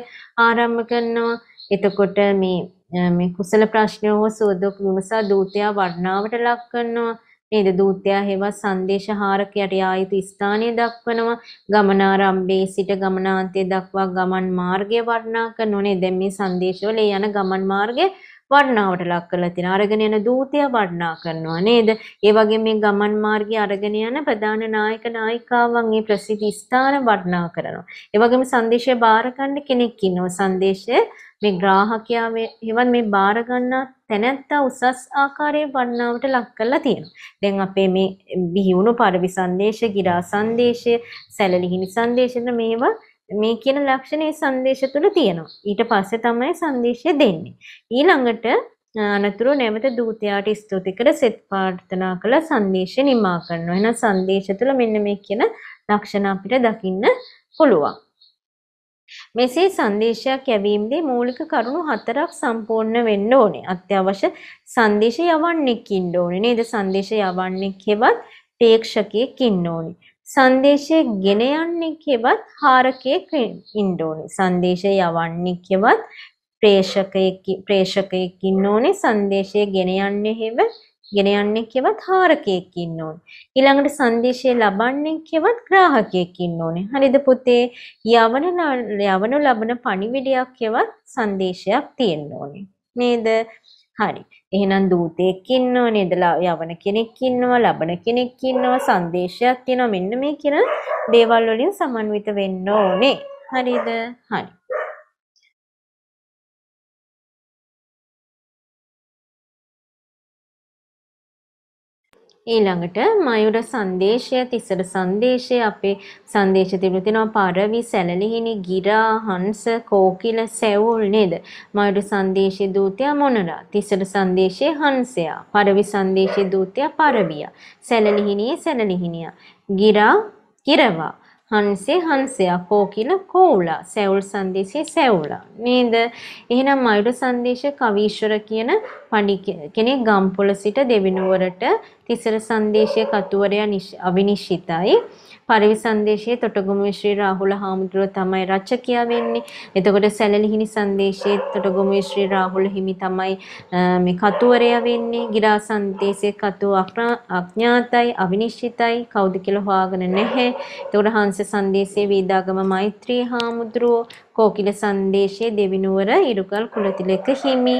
ආරම්භ කරනවා. එතකොට මේ මේ කුසල ප්‍රශ්න හෝ සෝදොක් විමසා දූතයා වර්ණාවට ලක් කරනවා. නේද දූතයා හේවත් සංදේශහාරකයට යා යුතු ස්ථානය දක්වනවා ගමනාරම්භයේ සිට ගමනාන්තය දක්වා ගමන් මාර්ගය වර්ණනා කරනවා නේද දැන් මේ සංදේශවල යන ගමන් මාර්ගය වර්ණාවට ලක් කරලා තියෙනවා. අරගෙන යන දූතයා වර්ණා කරනවා නේද? ඒ වගේම මේ ගමන් මාර්ගයේ අරගෙන යන ප්‍රධාන නායක නායිකාවන් මේ ප්‍රසිද්ධ ස්ථාන වර්ණා කරනවා. ඒ වගේම සංදේශය බාර ගන්න කෙනෙක් ඉන්නවා. සංදේශය මේ ග්‍රාහකයා මෙවන් මේ බාර ගන්නා තැනැත්තා උසස් ආකාරයේ වර්ණාවට ලක් කරලා තියෙනවා. දැන් අපේ මේ බිහි වුණු පරිවි සංදේශ, ගිරා සංදේශ, සැලලිහිණි සංදේශන මේවා මේ කියන ලක්ෂණය සංදේශ තුළ තියෙනවා. ඊට පස්සේ තමයි සංදේශය දෙන්නේ. ඊළඟට අනතුරු නැවත දූතයාට ස්තුති කර සෙත් ප්‍රාර්ථනා කළ සංදේශය නිමා කරනවා. එහෙනම් සංදේශ තුළ මෙන්න මේ කියන ලක්ෂණ අපිට දකින්න පුළුවන්. මෙසේ සංදේශයක් යැවීමේදී මූලික කරුණු හතරක් සම්පූර්ණ වෙන්න ඕනේ. අත්‍යවශ්‍ය සංදේශ යවන්නෙක් ඉන්න ඕනේ නේද? සංදේශ යවන්නෙක් හෙවත් ප්‍රේක්ෂකයෙක් ඉන්න ඕනේ. සංදේශය ගෙන යන්නෙක්ෙවත් හාරකයෙක් ඉන්න ඕනේ. සංදේශය යවන්නෙක්ෙවත් ප්‍රේක්ෂකයෙක් ප්‍රේක්ෂකයෙක් ඉන්න ඕනේ. සංදේශය ගෙන යන්නේ හේව ගෙන යන්නෙක්ෙවත් හාරකයෙක් ඉන්න ඕනේ. ඊළඟට සංදේශය ලබන්නෙක්ෙවත් ග්‍රාහකයෙක් ඉන්න ඕනේ. හරිද පුතේ? යවන යවනු ලබන පණිවිඩයක්ෙවත් සංදේශයක් තියෙන්න ඕනේ. නේද? හරි. එහෙනම් දූතයෙක් ඉන්නවා නේද? යවන කෙනෙක් ඉන්නවා, ලබන කෙනෙක් ඉන්නවා, සංදේශයක් තියෙනවා. මෙන්න මේ කියන දේවල් වලින් සමන්විත වෙන්න ඕනේ. හරිද? හරි. ඊළඟට මයුර සංදේශය තිසර සංදේශය අපේ සංදේශ තිබුණ තියෙනවා පරවි සැලලිහිණි ගිරා හංස කෝකිල සැවුල් නේද මයුර සංදේශයේ දූතයා මොනරා තිසර සංදේශයේ හංසයා පරවි සංදේශයේ දූතයා පරවියා සැලලිහිණියේ සැලලිහිණියා ගිරා කිරවා හන්සේ හන්සයා කෝ කියන කෝවුලා සැවුල් සංදේශයේ සැවුලා නේද එහෙනම් මයුර සංදේශ කවීශ්වර කියන පඬි කෙනෙක් ගම්පොළ සිට දෙවිනුවරට තිසර සංදේශයේ කතුවරයා අවිනිශ්චිතයි පරිවිසන්දේශයේ තොටගොමුවේ ශ්‍රී රාහුල හාමුදුරුව තමයි රචකයා වෙන්නේ. එතකොට සැලලිහිණි සංදේශයේ තොටගොමුවේ ශ්‍රී රාහුල හිමි තමයි මේ කතුවරයා වෙන්නේ. ගිරා සංදේශයේ කතුව අඥාතයි, අවිනිශ්චිතයි, කවුද කියලා හොයාගෙන නැහැ. එතකොට හංස සංදේශයේ වේදාගම මෛත්‍රී හාමුදුරුව කෝකිල සංදේශයේ දෙවිනුවර ඉරුකල් කුලතිලක හිමි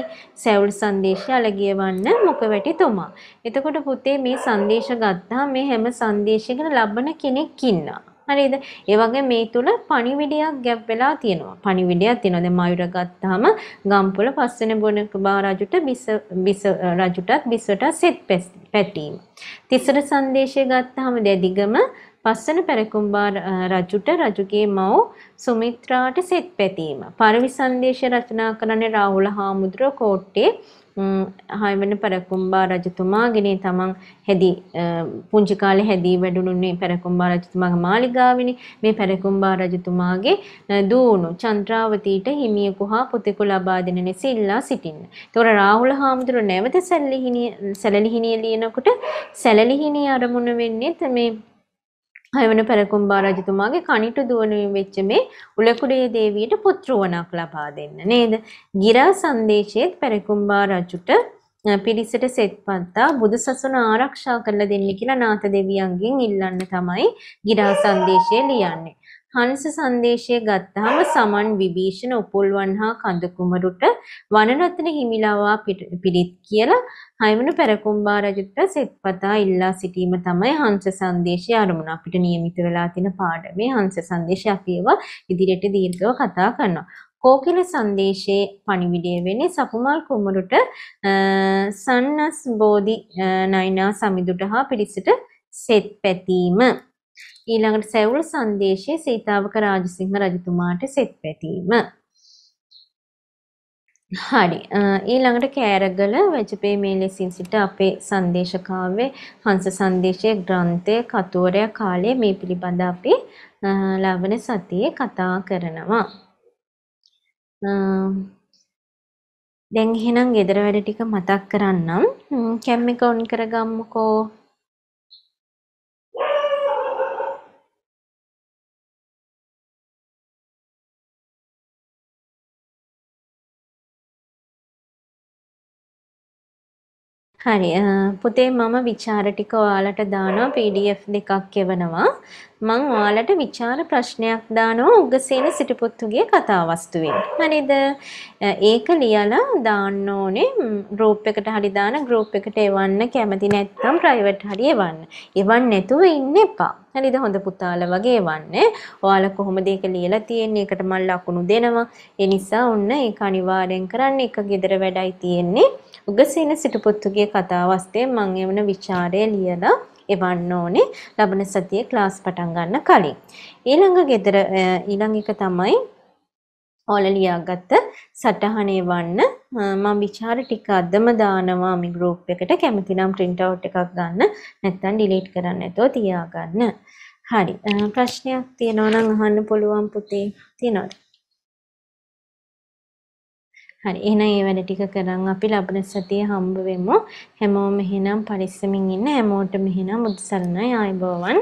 සැවුල් සංදේශය අලගියවන්න මොකවැටිතුමා. එතකොට පුතේ මේ සංදේශ ගත්තා මේ හැම සංදේශයකම ලබන කෙනෙක් ඉන්නා. හරිද? ඒ වගේ මේ තුල පණිවිඩයක් ගැප් වෙලා තියෙනවා. පණිවිඩයක් තියෙනවා. දැන් මයුර ගත්තාම ගම්පොළ පස්වෙනි බොනකබා රජුට බිස බිස රජුටත් බිස්වටත් සෙත් පැටීම. තිසර සංදේශය ගත්තාම දැදිගම පස්සන පැරකුම්බා රජුට රජුගේ මව සුමිත්‍රාට සෙත් පැතීම. පරවිසන්දේශ රචනා කරන රාහුල හාමුදුරුව කෝට්ටේ හයවන පැරකුම්බා රජතුමාගෙන තමන් හැදි පුංචි කාලේ හැදී වැඩුණුනේ පැරකුම්බා රජතුමාගේ මාලිගාවනේ. මේ පැරකුම්බා රජතුමාගේ දූණු චන්ද්‍රාවතීට හිමියෙකු හා පුතෙකු ලබා දෙන ලෙස ඉල්ලා සිටින්න. ඒතොර රාහුල හාමුදුරුව නැවත සැලලිහිණිය සැලලිහිණිය ලියනකොට සැලලිහිණිය අරමුණ වෙන්නේ මේ හයවන පැරකුම්බා රජතුමාගේ කනිට දුවනුවෙන් වෙච්ච මේ උලකුඩේ දේවියට පුත්‍රුවණක් ලබා දෙන්න නේද? ගිරා සංදේශයේත් පැරකුම්බා රජුට පිරිසට සෙත්පත්තා බුදුසසුන ආරක්ෂා කරලා දෙන්න කියලා නාථ දෙවියන්ගෙන් ඉල්ලන්න තමයි ගිරා සංදේශය ලියන්නේ. හංස සංදේශය ගත්තාම සමන් විභීෂණ උපුල්වන් හා කඳ කුමරුට වනරත්න හිමිලවා පිරිත් කියලා හයවන පෙරකුම්බා රජුට සෙත්පතා ඉල්ලා සිටීම තමයි හංස සංදේශය අරමුණ. අපිට නියමිත වෙලා තියෙන පාඩමේ හංස සංදේශය අපිව ඉදිරියට දීර්ඝව කතා කරනවා. කෝකිල සංදේශයේ පණිවිඩය වෙන්නේ සපුමල් කුමරුට සන්නස් බෝධි නයිනා සමිඳුට හා පිරිසට සෙත් පැතීම ඊළඟට සැවුල් සංදේශයේ සීතාවක රාජසිංහ රජතුමාට සෙත් පැතීම. හරි. ඊළඟට කෑරගල වැජපේ මේ ලෙසින් සිට අපේ සංදේශ කාව්‍ය හංස සංදේශයේ ග්‍රන්ථය කතුවරයා කාලයේ මේ පිළිබඳ අපි ලබන සතියේ කතා කරනවා. දැන් එහෙනම් ගෙදර වැඩ ටික මතක් කරන්නම්. කැම් එක ඔන් කරගම්මුකෝ. හරි පුතේ මම විචාර ටික ඔයාලට දානවා PDF දෙකක් එවනවා. මං ඔයාලට ਵਿਚාර ප්‍රශ්නයක් දානවා උගසේන සිටුපොත්තුගේ කතාවස්තුවෙන්. හරිද? ඒක ලියලා දාන්න ඕනේ group එකට හරි දාන group එකට එවන්න කැමති නැත්නම් private හරි එවන්න. එවන්න නැතුව ඉන්න එපා. හරිද? හොඳ පුතාලා වගේ එවන්න. ඔයාලා කොහොමද ඒක ලියලා තියෙන්නේ? ඒකට මම ලකුණු දෙනවා. ඒ නිසා ඔන්න ඒක අනිවාර්යෙන් කරන්න. එක gedara වැඩයි තියෙන්නේ. උගසේන සිටුපොත්තුගේ කතාවස්තේ මං එවන ਵਿਚාරය ලියලා එවන්න ඕනේ ලබන සතියේ ක්ලාස් පටන් ගන්න කලින්. ඊළඟ ගෙදර ඊළඟ එක තමයි ඕල ලියාගත්ත සටහනේ වන්න මම ਵਿਚාර ටික අදම දානවා මේ ගෲප් එකට කැමතිනම් print out එකක් ගන්න නැත්නම් delete කරන්න නැතුව තියාගන්න. හරි ප්‍රශ්නයක් තියෙනවා නම් අහන්න පුළුවන් පුතේ. තියෙනවද? හරි එහෙනම් ඒ වැඩ ටික කරන් අපි ලබන සතිය හම්බ වෙමු හැමෝම එහෙනම් පරිස්සමින් ඉන්න හැමෝටම එහෙනම් බුදු සරණයි ආයුබෝවන්